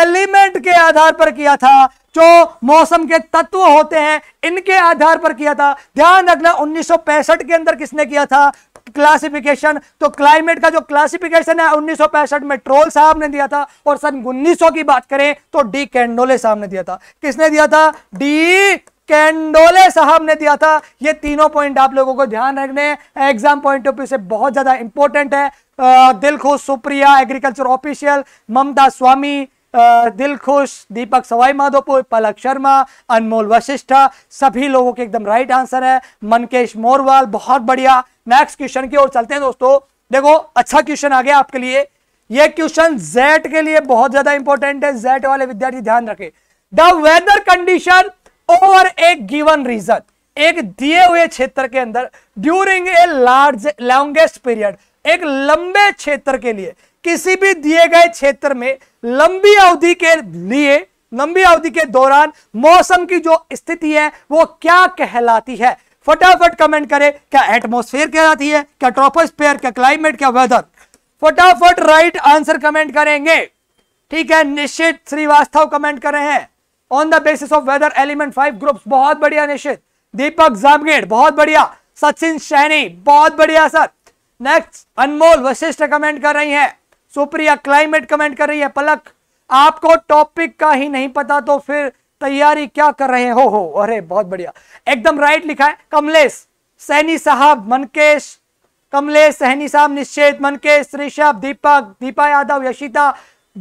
एलिमेंट के आधार पर किया था जो मौसम के तत्व होते हैं इनके आधार पर किया था ध्यान रखना 1965 के अंदर किसने किया था क्लासिफिकेशन तो क्लाइमेट का जो क्लासिफिकेशन है उन्नीस में ट्रोल साहब ने दिया था और सन उन्नीस की बात करें तो डी कैंडोले साहब ने दिया था किसने दिया था डी कैंडोले साहब ने दिया था ये तीनों पॉइंट आप लोगों को ध्यान रखने एग्जाम पॉइंट ऑफ व्यू से बहुत ज्यादा इंपॉर्टेंट है दिलखुश सुप्रिया एग्रीकल्चर ऑफिशियल ममता स्वामी दिलखुश दीपक सवाई माधोपुर पलक शर्मा अनमोल वशिष्ठा सभी लोगों के एकदम राइट आंसर है मनकेश मोरवाल बहुत बढ़िया नेक्स्ट क्वेश्चन की ओर चलते हैं दोस्तों देखो अच्छा क्वेश्चन आ गया आपके लिए यह क्वेश्चन जेट के लिए बहुत ज्यादा इंपॉर्टेंट है जेट वाले विद्यार्थी ध्यान रखे the weather condition over a given region एक दिए हुए क्षेत्र के अंदर during a large longest period एक लंबे क्षेत्र के लिए किसी भी दिए गए क्षेत्र में लंबी अवधि के लिए लंबी अवधि के दौरान मौसम की जो स्थिति है वो क्या कहलाती है फटाफट कमेंट करें क्या एटमोस्फेयर आती है क्या ट्रोपोस्फेयर क्या क्लाइमेट क्या वेदर फटाफट राइट आंसर कमेंट करेंगे ठीक है निश्चित श्रीवास्तव कमेंट कर रहे हैं on the basis of weather element five group बहुत बढ़िया निश्चित दीपक जामगेट बहुत बढ़िया सचिन सैनी बहुत बढ़िया sir next Anmol Vashishtha comment कर रही है सुप्रिया क्लाइमेट कमेंट कर रही है पलक आपको टॉपिक का ही नहीं पता तो फिर तैयारी क्या कर रहे हो हो अरे बहुत बढ़िया एकदम राइट लिखा है कमलेश सैनी साहब मनकेश कमलेश सहनी साहब निश्चित मनकेश ऋषभ दीपक दीपा यादव यशिता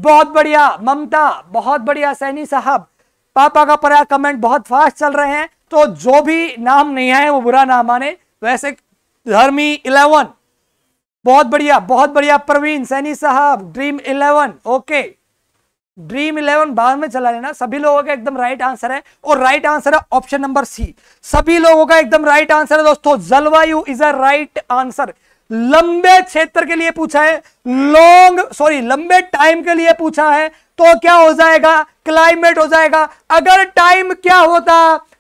बहुत बढ़िया ममता बहुत बढ़िया सैनी साहब पापा का परा कमेंट बहुत फास्ट चल रहे हैं तो जो भी नाम नहीं आए वो बुरा नाम माने वैसे धर्मी इलेवन बहुत बढ़िया बहुत बढ़िया प्रवीण सैनी साहब Dream Eleven okay Dream Eleven बाद में चला लेना सभी लोगों का एकदम राइट आंसर है और राइट आंसर है ऑप्शन नंबर सी सभी लोगों का एकदम राइट आंसर है दोस्तों जलवायु इज अ राइट आंसर लंबे क्षेत्र के लिए पूछा है लॉन्ग सॉरी लंबे टाइम के लिए पूछा है तो क्या हो जाएगा क्लाइमेट हो जाएगा अगर टाइम क्या होता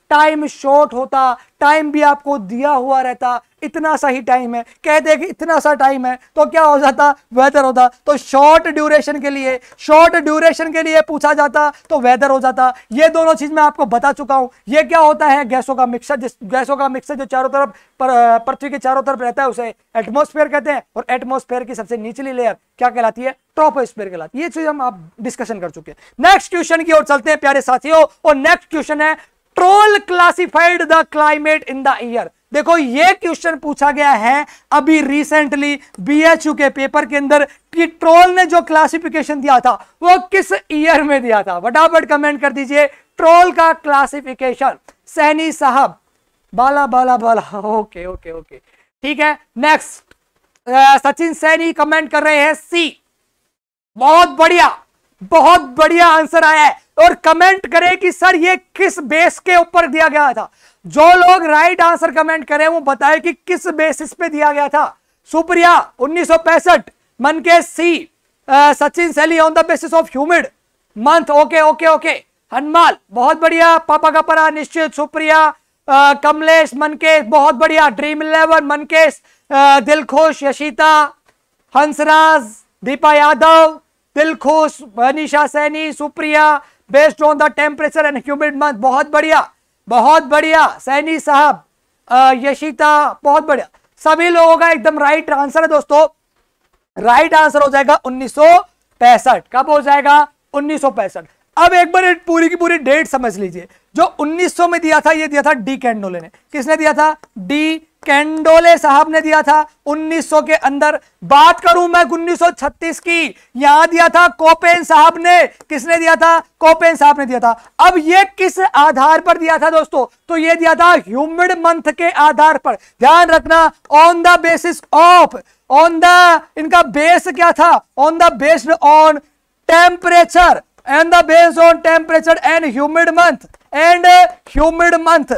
टाइम शॉर्ट होता टाइम भी आपको दिया हुआ रहता इतना सा ही टाइम है कह दे कि इतना सा टाइम है तो क्या हो जाता वेदर होता तो शॉर्ट ड्यूरेशन के लिए शॉर्ट ड्यूरेशन के लिए पूछा जाता तो वेदर हो जाता ये दोनों चीज़ मैं आपको बता चुका हूं ये क्या होता है गैसों का मिक्सर जिस गैसों का मिक्सर जो चारों तरफ पृथ्वी के चारों तरफ रहता है उसे एटमोस्फेयर कहते हैं और एटमोस्फेयर की सबसे निचली लेयर क्या कहलाती है ट्रोपोस्फेयर कहलाती है ये चीज हम आप डिस्कशन कर चुके हैं नेक्स्ट क्वेश्चन की ओर चलते हैं प्यारे साथियों और नेक्स्ट क्वेश्चन है ट्रोल classified the climate in the year देखो ये क्वेश्चन पूछा गया है अभी रिसेंटली बीएचयू के पेपर के अंदर कि ट्रोल ने जो क्लासिफिकेशन दिया था वो किस ईयर में दिया था फटाफट कमेंट कर दीजिए ट्रोल का क्लासिफिकेशन सैनी साहब बाला बाला बाला ओके ओके ओके ठीक है नेक्स्ट सचिन सैनी कमेंट कर रहे हैं सी बहुत बढ़िया बहुत बढ़िया आंसर आया है और कमेंट करें कि सर ये किस बेस के ऊपर दिया गया था जो लोग राइट आंसर कमेंट करें वो बताएं कि किस बेसिस पे दिया गया था सुप्रिया उन्नीस Mankesh C Sachin Saini on the basis of humid month okay okay okay हनमाल बहुत बढ़िया पापा का परा निश्चित सुप्रिया कमलेश मनकेश बहुत बढ़िया ड्रीम इलेवन मनकेश खुश Yashita Hansraj Deepa Yadav Dilkhush Manisha Saini Supriya based on the temperature and humid month बहुत बढ़िया बहुत बढ़िया सैनी साहब यशिता बहुत बढ़िया सभी लोगों का एकदम राइट आंसर है दोस्तों राइट आंसर हो जाएगा उन्नीस कब हो जाएगा उन्नीस अब एक बार पूरी की पूरी डेट समझ लीजिए जो 1900 में दिया था ये दिया था डी कैंडोले ने किसने दिया था डी कैंडोले साहब ने दिया था 1900 के अंदर बात करूं मैं 1936 की यहां दिया था कोपेन साहब ने किसने दिया था कोपेन साहब ने दिया था अब ये किस आधार पर दिया था दोस्तों तो ये दिया था ह्यूमिड मंथ के आधार पर ध्यान रखना on the basis of on the इनका बेस क्या था on the based on temperature and the base on temperature and humid month and humid month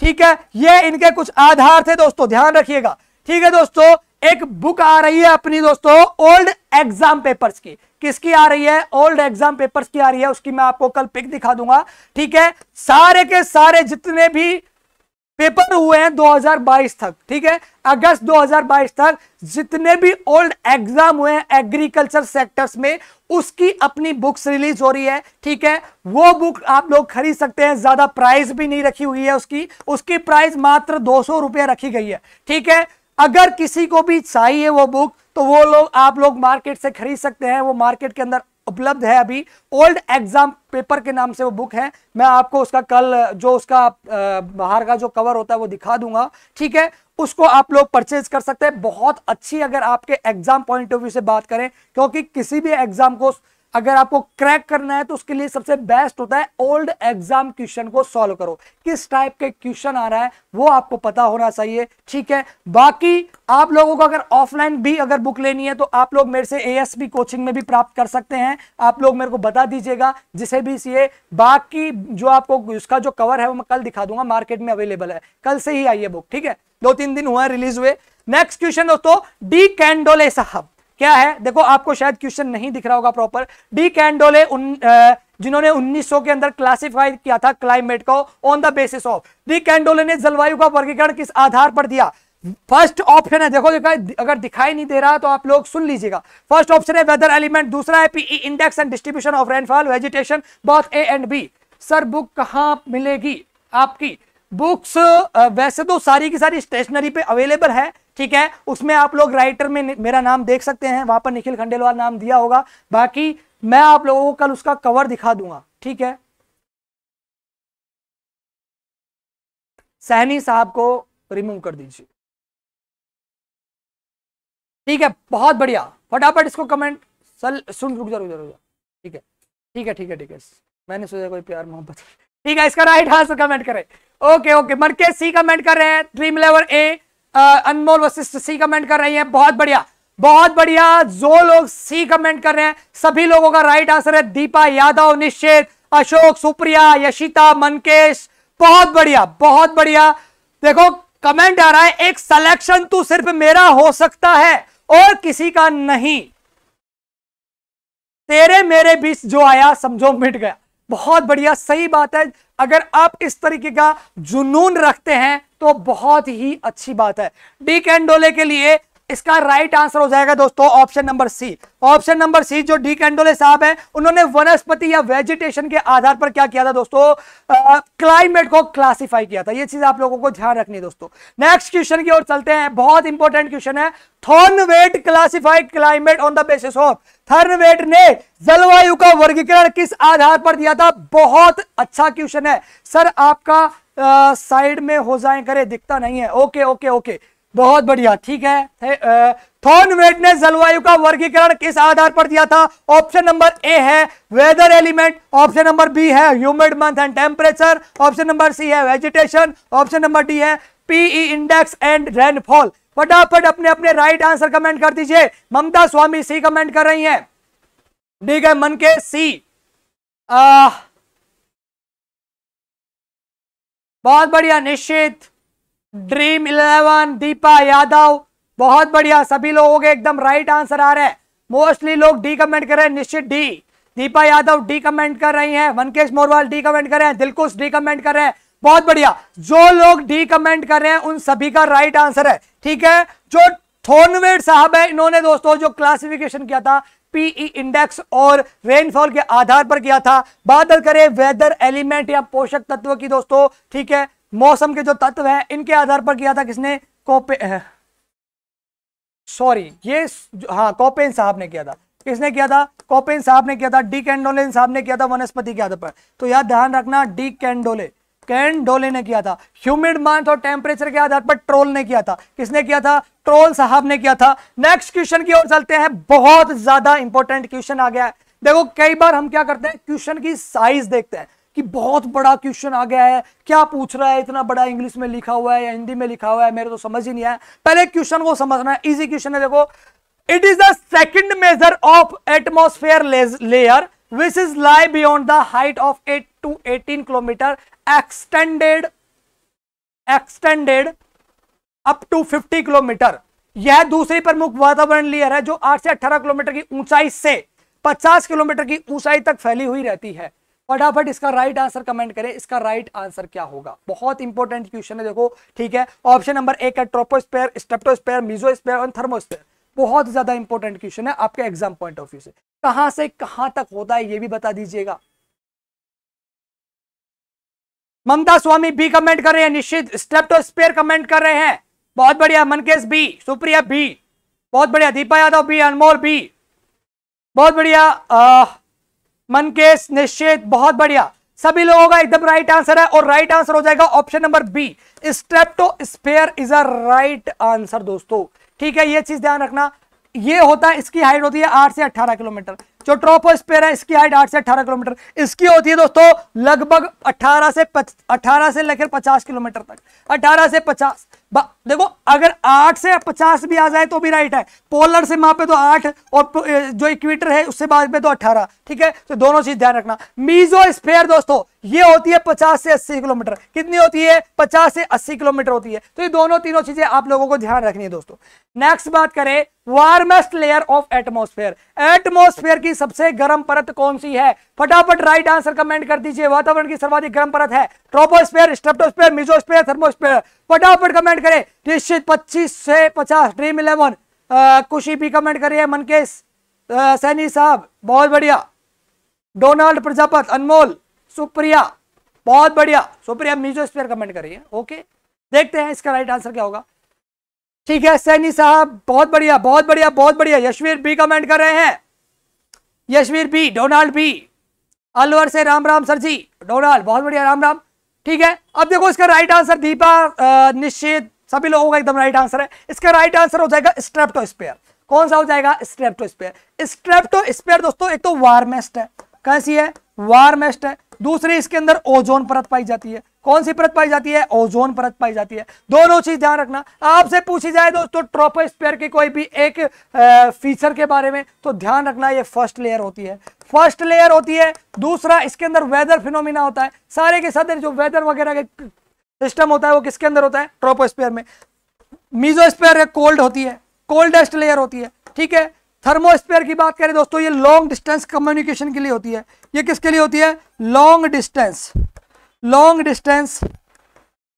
ठीक है ये इनके कुछ आधार थे दोस्तों ध्यान रखिएगा ठीक है दोस्तों एक बुक आ रही है अपनी दोस्तों ओल्ड एग्जाम पेपर्स की किसकी आ रही है ओल्ड एग्जाम पेपर्स की आ रही है उसकी मैं आपको कल पिक दिखा दूंगा ठीक है सारे के सारे जितने भी पेपर हुए हैं 2022 तक ठीक है अगस्त 2022 तक जितने भी ओल्ड एग्जाम हुए हैं एग्रीकल्चर सेक्टर्स में उसकी अपनी बुक्स रिलीज हो रही है ठीक है वो बुक आप लोग खरीद सकते हैं ज्यादा प्राइस भी नहीं रखी हुई है उसकी उसकी प्राइस मात्र दो सौ रखी गई है ठीक है अगर किसी को भी चाहिए वो बुक तो वो लोग आप लोग मार्केट से खरीद सकते हैं वो मार्केट के अंदर उपलब्ध है अभी ओल्ड एग्जाम पेपर के नाम से वो बुक है मैं आपको उसका कल जो उसका बाहर का जो कवर होता है वो दिखा दूंगा ठीक है उसको आप लोग परचेज कर सकते हैं बहुत अच्छी अगर आपके एग्जाम पॉइंट ऑफ व्यू से बात करें क्योंकि किसी भी एग्जाम को अगर आपको क्रैक करना है तो उसके लिए सबसे बेस्ट होता है ओल्ड एग्जाम क्वेश्चन को सॉल्व करो किस टाइप के क्वेश्चन आ रहा है वो आपको पता होना चाहिए ठीक है बाकी आप लोगों को अगर ऑफलाइन भी अगर बुक लेनी है तो आप लोग मेरे से एएसबी कोचिंग में भी प्राप्त कर सकते हैं आप लोग मेरे को बता दीजिएगा जिसे भी सीए बाकी जो आपको उसका जो कवर है वो मैं कल दिखा दूंगा मार्केट में अवेलेबल है कल से ही आई है बुक ठीक है दो तीन दिन हुआ रिलीज हुए नेक्स्ट क्वेश्चन दोस्तों डी कैंडोले साहब क्या है देखो आपको शायद क्वेश्चन नहीं दिख रहा होगा प्रॉपर डी कैंडोले जिन्होंने 1900 के अंदर क्लासिफाई किया था क्लाइमेट को on the basis of De Candolle ने जलवायु का वर्गीकरण किस आधार पर दिया फर्स्ट ऑप्शन है देखो देखा अगर दिखाई नहीं दे रहा तो आप लोग सुन लीजिएगा फर्स्ट ऑप्शन है वेदर एलिमेंट दूसरा है PE index and distribution of rainfall vegetation both A and B sir book कहां मिलेगी आपकी बुक्स वैसे तो सारी की सारी स्टेशनरी पे अवेलेबल है ठीक है उसमें आप लोग राइटर में मेरा नाम देख सकते हैं वहां पर निखिल खंडेलवाल नाम दिया होगा बाकी मैं आप लोगों को कल उसका कवर दिखा दूंगा ठीक है सहनी साहब को रिमूव कर दीजिए ठीक है बहुत बढ़िया फटाफट इसको कमेंट सल सुन रुक जा रुक जा रुक जा ठीक है ठीक है ठीक है ठीक है मैंने सोचा कोई प्यार मोहब्बत ठीक है इसका राइट आंसर कमेंट करें ओके ओके मरके सी कमेंट कर रहे हैं Dream Eleven A Anmol Vashishtha C comment कर रही है बहुत बढ़िया बहुत बढ़िया जो लोग सी कमेंट कर रहे हैं सभी लोगों का राइट आंसर है दीपा यादव निश्चित अशोक सुप्रिया यशिता मनकेश बहुत बढ़िया बहुत बढ़िया देखो कमेंट आ रहा है एक सिलेक्शन तो सिर्फ मेरा हो सकता है और किसी का नहीं तेरे मेरे बीच जो आया समझो मिट गया बहुत बढ़िया सही बात है अगर आप इस तरीके का जुनून रखते हैं तो बहुत ही अच्छी बात है डी कैंडोले के लिए इसका राइट आंसर हो जाएगा दोस्तों option number C option number C जो डी कैंडोले साहब है उन्होंने वनस्पति या वेजिटेशन के आधार पर क्या किया था दोस्तों क्लाइमेट को क्लासिफाई किया था यह चीज आप लोगों को ध्यान रखनी है दोस्तों नेक्स्ट क्वेश्चन की ओर चलते हैं बहुत इंपॉर्टेंट क्वेश्चन है Thornthwaite classified climate on the basis of Thornthwaite ने जलवायु का वर्गीकरण किस आधार पर दिया था बहुत अच्छा क्वेश्चन है सर आपका साइड में हो जाए करे दिखता नहीं है ओके ओके ओके बहुत बढ़िया ठीक है थोन वेट ने जलवायु का वर्गीकरण किस आधार पर दिया था ऑप्शन नंबर ए है weather element option number B है humid month and temperature option number C है वेजिटेशन ऑप्शन नंबर डी है पीई इंडेक्स एंड रेनफॉल फटाफट अपने अपने राइट आंसर कमेंट कर दीजिए ममता स्वामी सी कमेंट कर रही है ठीक है मन के सी आ, बहुत बढ़िया निश्चित ड्रीम इलेवन दीपा यादव बहुत बढ़िया सभी लोगों के एकदम राइट आंसर आ रहे हैं मोस्टली लोग डी कमेंट कर रहे हैं Nishchit D Deepa Yadav D comment कर रही हैं वनकेश मोरवाल डी कमेंट कर रहे हैं दिलकुश डी कमेंट कर रहे हैं बहुत बढ़िया जो लोग डी कमेंट कर रहे हैं उन सभी का राइट आंसर है ठीक है जो थोनवेड साहब है इन्होंने दोस्तों जो क्लासिफिकेशन किया था पीई इंडेक्स e और रेनफॉल के आधार पर किया था बात करें वेदर एलिमेंट या पोषक तत्व की दोस्तों ठीक है मौसम के जो तत्व हैं इनके आधार पर किया था किसने कोपे सॉरी ये हाँ कॉपेन साहब ने किया था किसने किया था कॉपेन साहब ने किया था डी कैंडोलेन साहब ने किया था वनस्पति के आधार पर तो याद ध्यान रखना डी कैंडोले कैन डोले ने किया था ह्यूमिड मंथ और टेम्परेचर के आधार पर ट्रोल ने किया था किसने किया था ट्रोल साहब ने किया था नेक्स्ट क्वेश्चन की ओर चलते हैं बहुत ज्यादा इंपॉर्टेंट क्वेश्चन आ गया है देखो कई बार हम क्या करते हैं क्वेश्चन की साइज देखते हैं कि बहुत बड़ा क्वेश्चन आ गया है क्या पूछ रहा है इतना बड़ा इंग्लिश में लिखा हुआ है या हिंदी में लिखा हुआ है मेरे तो समझ ही नहीं आया पहले क्वेश्चन को समझना है इजी क्वेश्चन है देखो it is the second major of atmosphere layer which is lie beyond the height of eight to eighteen kilometre extended extended up to 50 kilometre यह दूसरी प्रमुख वातावरण लेयर है जो 8 से 18 किलोमीटर की ऊंचाई से 50 किलोमीटर की ऊंचाई तक फैली हुई रहती है फटाफट इसका राइट आंसर कमेंट करें इसका राइट आंसर क्या होगा बहुत इंपॉर्टेंट क्वेश्चन है देखो ठीक है ऑप्शन नंबर एक है ट्रोपोस्पेयर स्टेप्टोस्पेयर मिजोस्पेयर और थर्मोस्पेयर बहुत ज्यादा इंपॉर्टेंट क्वेश्चन है आपके एग्जाम पॉइंट ऑफ व्यू से कहां से कहां तक होता है ये भी बता दीजिएगा ममता स्वामी बी कमेंट कर रहे हैं निश्चित स्पेयर कमेंट कर रहे हैं बहुत बढ़िया मनकेश बी सुप्रिया बी बहुत बढ़िया दीपा यादव बी अनमोल बी बहुत बढ़िया मनकेश निश्चित बहुत बढ़िया सभी लोगों का एकदम राइट आंसर है और राइट आंसर हो जाएगा option number B sphere is a right answer दोस्तों ठीक है ये चीज ध्यान रखना ये होता है इसकी हाइट होती है आठ से अट्ठारह किलोमीटर जो ट्रोपोस्पेयर है इसकी हाइट 8 से 18 किलोमीटर इसकी होती है दोस्तों लगभग 18 से 18 से लेकर 50 किलोमीटर तक 18 से पचास देखो अगर आठ से पचास भी आ जाए तो भी राइट है पोलर से मापे तो आठ और जो इक्वेटर है उससे बाद में तो अठारह ठीक है तो दोनों चीज ध्यान रखना मीजो स्पेयर दोस्तों ये होती है पचास से अस्सी किलोमीटर कितनी होती है पचास से अस्सी किलोमीटर होती है तो ये दोनों तीनों चीजें आप लोगों को ध्यान रखनी है दोस्तों नेक्स्ट बात करें warmest layer of atmosphere atmosphere की सबसे गर्म परत कौन सी है फटाफट राइट आंसर कमेंट कर दीजिए वातावरण की सर्वाधिक गर्म परत है ट्रोपोस्फेयर स्ट्रेप्टोस्फेयर मिजोस्फेयर थर्मोस्फेयर फटाफट कमेंट करें निश्चित 25 से 50 ड्रीम इलेवन खुशी भी कमेंट करिए मनकेश सैनी साहब बहुत बढ़िया डोनाल्ड प्रजापत अनमोल सुप्रिया बहुत बढ़िया सुप्रिया स्पेयर कमेंट करिए ओके देखते हैं इसका राइट आंसर क्या होगा ठीक है सैनी साहब बहुत बढ़िया बहुत बढ़िया बहुत बढ़िया यशवीर बी कमेंट कर रहे हैं Yashveer B Donald B Alwar से राम राम सर जी डोनाल्ड बहुत बढ़िया राम राम ठीक है अब देखो इसका राइट आंसर दीपा निश्चित सभी लोगों का एकदम राइट आंसर है इसका राइट आंसर हो जाएगा स्ट्रेप्टो स्पेयर कौन सा हो जाएगा स्ट्रेप्टो स्पेयर स्ट्रेप्टो स्पेयर दोस्तों एक तो वार्मेस्ट है कैसी है वार्मेस्ट है दूसरी इसके अंदर ओजोन परत पाई जाती है कौन सी परत पाई जाती है ओजोन परत पाई जाती है दोनों चीज ध्यान रखना आपसे पूछी जाए दोस्तों ट्रोपोस्फीयर के कोई भी एक फीचर के बारे में तो ध्यान रखना ये फर्स्ट लेयर होती है फर्स्ट लेयर होती है दूसरा इसके अंदर वेदर फिनोमिना होता है सारे के साथ जो वेदर वगैरह के सिस्टम होता है वो किसके अंदर होता है ट्रोपोस्पेयर में मीजोस्फीयर कोल्ड होती है कोल्डेस्ट लेयर होती है ठीक है थर्मोस्पेयर की बात करें दोस्तों ये लॉन्ग डिस्टेंस कम्युनिकेशन के लिए होती है ये किसके लिए होती है long distance long distance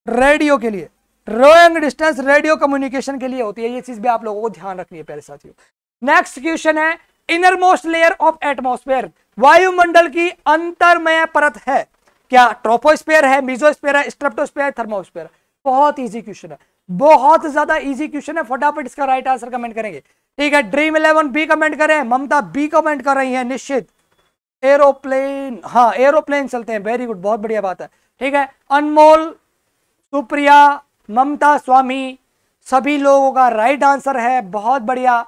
radio के लिए लॉन्ग डिस्टेंस रेडियो कम्युनिकेशन के लिए होती है ये चीज भी आप लोगों को ध्यान रखनी है पहले साथियों नेक्स्ट क्वेश्चन है inner most layer of atmosphere वायुमंडल की अंतरमय परत है क्या ट्रोपोस्पेयर है मिजोस्पेयर है स्ट्रेप्टोस्पेयर थर्मोस्पेयर बहुत इजी क्वेश्चन है बहुत ज्यादा इजी क्वेश्चन है फटाफट इसका राइट आंसर कमेंट करेंगे ठीक है ड्रीम इलेवन बी कमेंट करें ममता बी कमेंट कर रही है निश्चित एरोप्लेन हाँ एरोप्लेन चलते हैं वेरी गुड बहुत बढ़िया बात है ठीक है अनमोल सुप्रिया ममता स्वामी सभी लोगों का राइट आंसर है बहुत बढ़िया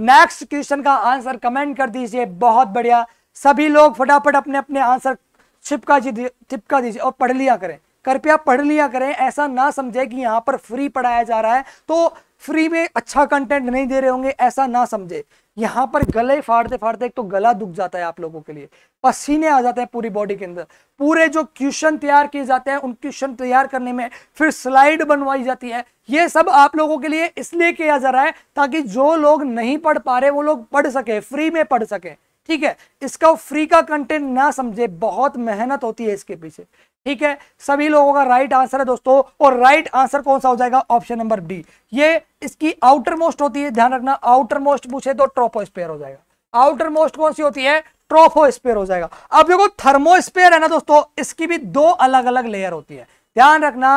नेक्स्ट क्वेश्चन का आंसर कमेंट कर दीजिए बहुत बढ़िया सभी लोग फटाफट अपने अपने आंसर छिपका छिपका दीजिए और पढ़ लिया करें कृपया पढ़ लिया करें ऐसा ना समझे कि यहाँ पर फ्री पढ़ाया जा रहा है तो फ्री में अच्छा कंटेंट नहीं दे रहे होंगे ऐसा ना समझे यहाँ पर गले फाड़ते फाड़ते एक तो गला दुख जाता है आप लोगों के लिए पसीने आ जाते हैं पूरी बॉडी के अंदर पूरे जो क्वेश्चन तैयार किए जाते हैं उन क्वेश्चन तैयार करने में फिर स्लाइड बनवाई जाती है ये सब आप लोगों के लिए इसलिए किया जा रहा है ताकि जो लोग नहीं पढ़ पा रहे वो लोग पढ़ सके फ्री में पढ़ सकें ठीक है इसका फ्री का कंटेंट ना समझे बहुत मेहनत होती है इसके पीछे ठीक है सभी लोगों का राइट आंसर है दोस्तों और राइट आंसर कौन सा हो जाएगा ऑप्शन नंबर डी ये इसकी आउटर मोस्ट होती है ध्यान रखना आउटर मोस्ट पूछे तो ट्रोपो स्पेयर हो जाएगा आउटर मोस्ट कौन सी होती है ट्रोफोस्पेयर स्पेयर हो जाएगा अब देखो थर्मो स्पेयर है ना दोस्तों इसकी भी दो अलग अलग लेयर होती है ध्यान रखना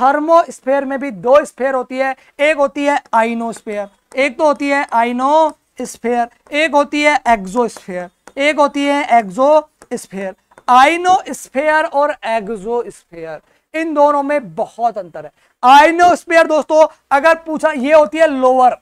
थर्मो स्पेयर में भी दो स्पेयर होती है एक होती है आइनो स्पेयर एक तो होती है आइनो स्फेयर एक होती है स्फेयर एक होती है आइनो आइनोस्फेयर और स्फेयर इन दोनों में बहुत अंतर है आइनोस्फेयर दोस्तों अगर पूछा ये होती है लोअर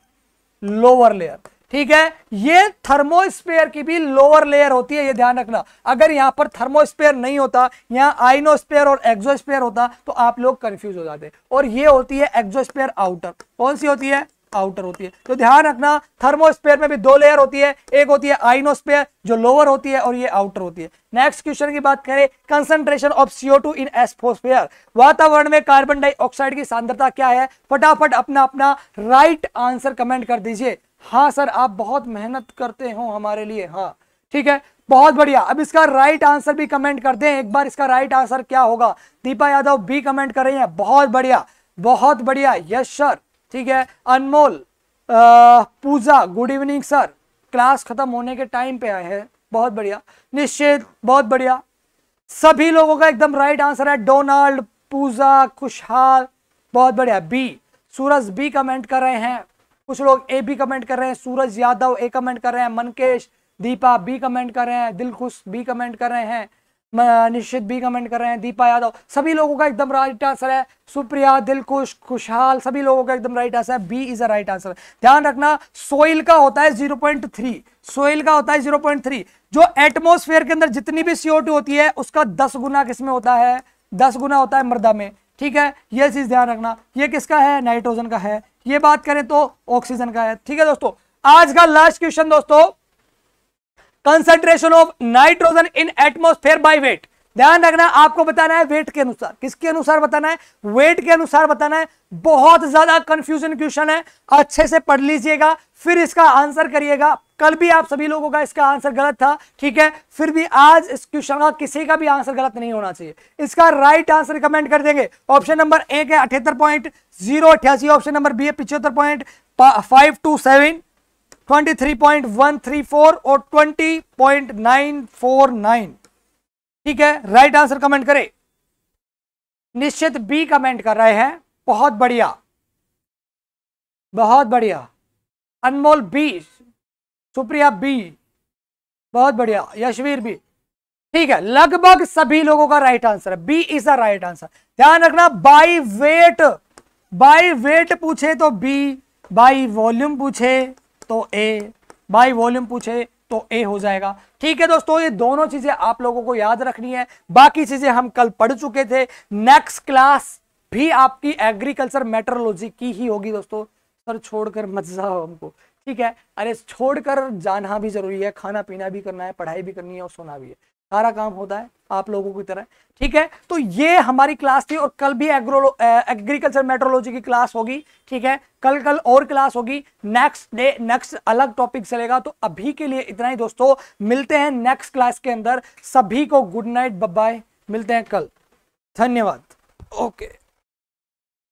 लोअर लेयर ठीक है ये थर्मोस्पेयर की भी लोअर लेयर होती है ये ध्यान रखना अगर यहां पर थर्मोस्पेयर नहीं होता यहां आइनोस्पेयर और एग्जोस्पेयर होता तो आप लोग कंफ्यूज हो जाते और ये होती है एग्जोस्पेयर आउटर कौन सी होती है आउटर होती है तो ध्यान रखना थर्मोस्पेयर में भी दो लेयर होती है एक होती है आइनोस्पेयर जो लोअर होती है और ये आउटर होती है नेक्स्ट क्वेश्चन की बात करें concentration of CO in atmosphere वातावरण में कार्बन डाइऑक्साइड की सांद्रता क्या है फटाफट अपना अपना राइट आंसर कमेंट कर दीजिए हाँ सर आप बहुत मेहनत करते हो हमारे लिए हाँ ठीक है बहुत बढ़िया अब इसका राइट आंसर भी कमेंट कर दें एक बार इसका राइट आंसर क्या होगा दीपा यादव भी कमेंट कर रही हैं बहुत बढ़िया बहुत बढ़िया यस सर ठीक है Anmol Pooja good evening sir class खत्म होने के टाइम पे आए हैं बहुत बढ़िया निश्चित बहुत बढ़िया सभी लोगों का एकदम राइट आंसर है डोनाल्ड पूजा खुशहाल बहुत बढ़िया बी सूरज बी कमेंट कर रहे हैं कुछ लोग ए भी कमेंट कर रहे हैं सूरज यादव ए कमेंट कर रहे हैं मनकेश दीपा बी कमेंट कर रहे हैं दिलखुश बी कमेंट कर रहे हैं निश्चित भी कमेंट कर रहे हैं दीपा यादव सभी लोगों का एकदम राइट आंसर है सुप्रिया दिलकुश खुशहाल सभी लोगों का एकदम राइट आंसर है B is a right answer ध्यान रखना सोइल का होता है जीरो पॉइंट थ्री सोइल का होता है जीरो पॉइंट थ्री जो एटमोस्फेयर के अंदर जितनी भी सीओ टू होती है उसका दस गुना किसमें होता है दस गुना होता है मृदा में ठीक है ये चीज ध्यान रखना ये किसका है नाइट्रोजन का है ये बात करें तो ऑक्सीजन का है ठीक है दोस्तों आज का लास्ट क्वेश्चन दोस्तों concentration of nitrogen in atmosphere by weight ध्यान रखना आपको बताना है वेट के अनुसार किसके अनुसार बताना है वेट के अनुसार बताना है बहुत ज्यादा कंफ्यूजन क्वेश्चन है अच्छे से पढ़ लीजिएगा फिर इसका आंसर करिएगा कल भी आप सभी लोगों का इसका आंसर गलत था ठीक है फिर भी आज इस क्वेश्चन का किसी का भी आंसर गलत नहीं होना चाहिए इसका राइट आंसर रिकमेंड कर देंगे ऑप्शन नंबर एक है अठहत्तर ऑप्शन नंबर बी है पिछहत्तर पॉइंट फाइव टू सेवन 23.134 और 20.949 ठीक है राइट आंसर कमेंट करें निश्चित बी कमेंट कर रहे हैं बहुत बढ़िया बहुत बढ़िया अनमोल बी सुप्रिया बी बहुत बढ़िया यशवीर बी ठीक है लगभग सभी लोगों का राइट आंसर है B is the right answer ध्यान रखना बाई वेट बाई वेट पूछे तो बी बाई वॉल्यूम पूछे तो ए बाई वॉल्यूम पूछे तो ए हो जाएगा ठीक है दोस्तों ये दोनों चीजें आप लोगों को याद रखनी है बाकी चीजें हम कल पढ़ चुके थे नेक्स्ट क्लास भी आपकी एग्रीकल्चर मेट्रोलॉजी की ही होगी दोस्तों सर छोड़कर मत जाओ हमको ठीक है अरे छोड़कर जाना भी जरूरी है खाना पीना भी करना है पढ़ाई भी करनी है और सोना भी है सारा काम होता है आप लोगों की तरह ठीक है तो ये हमारी क्लास थी और कल भी एग्रो एग्रीकल्चर मेट्रोलॉजी की क्लास होगी ठीक है कल कल और क्लास होगी नेक्स्ट डे नेक्स्ट अलग टॉपिक चलेगा तो अभी के लिए इतना ही दोस्तों मिलते हैं नेक्स्ट क्लास के अंदर सभी को गुड नाइट बाय मिलते हैं कल धन्यवाद ओके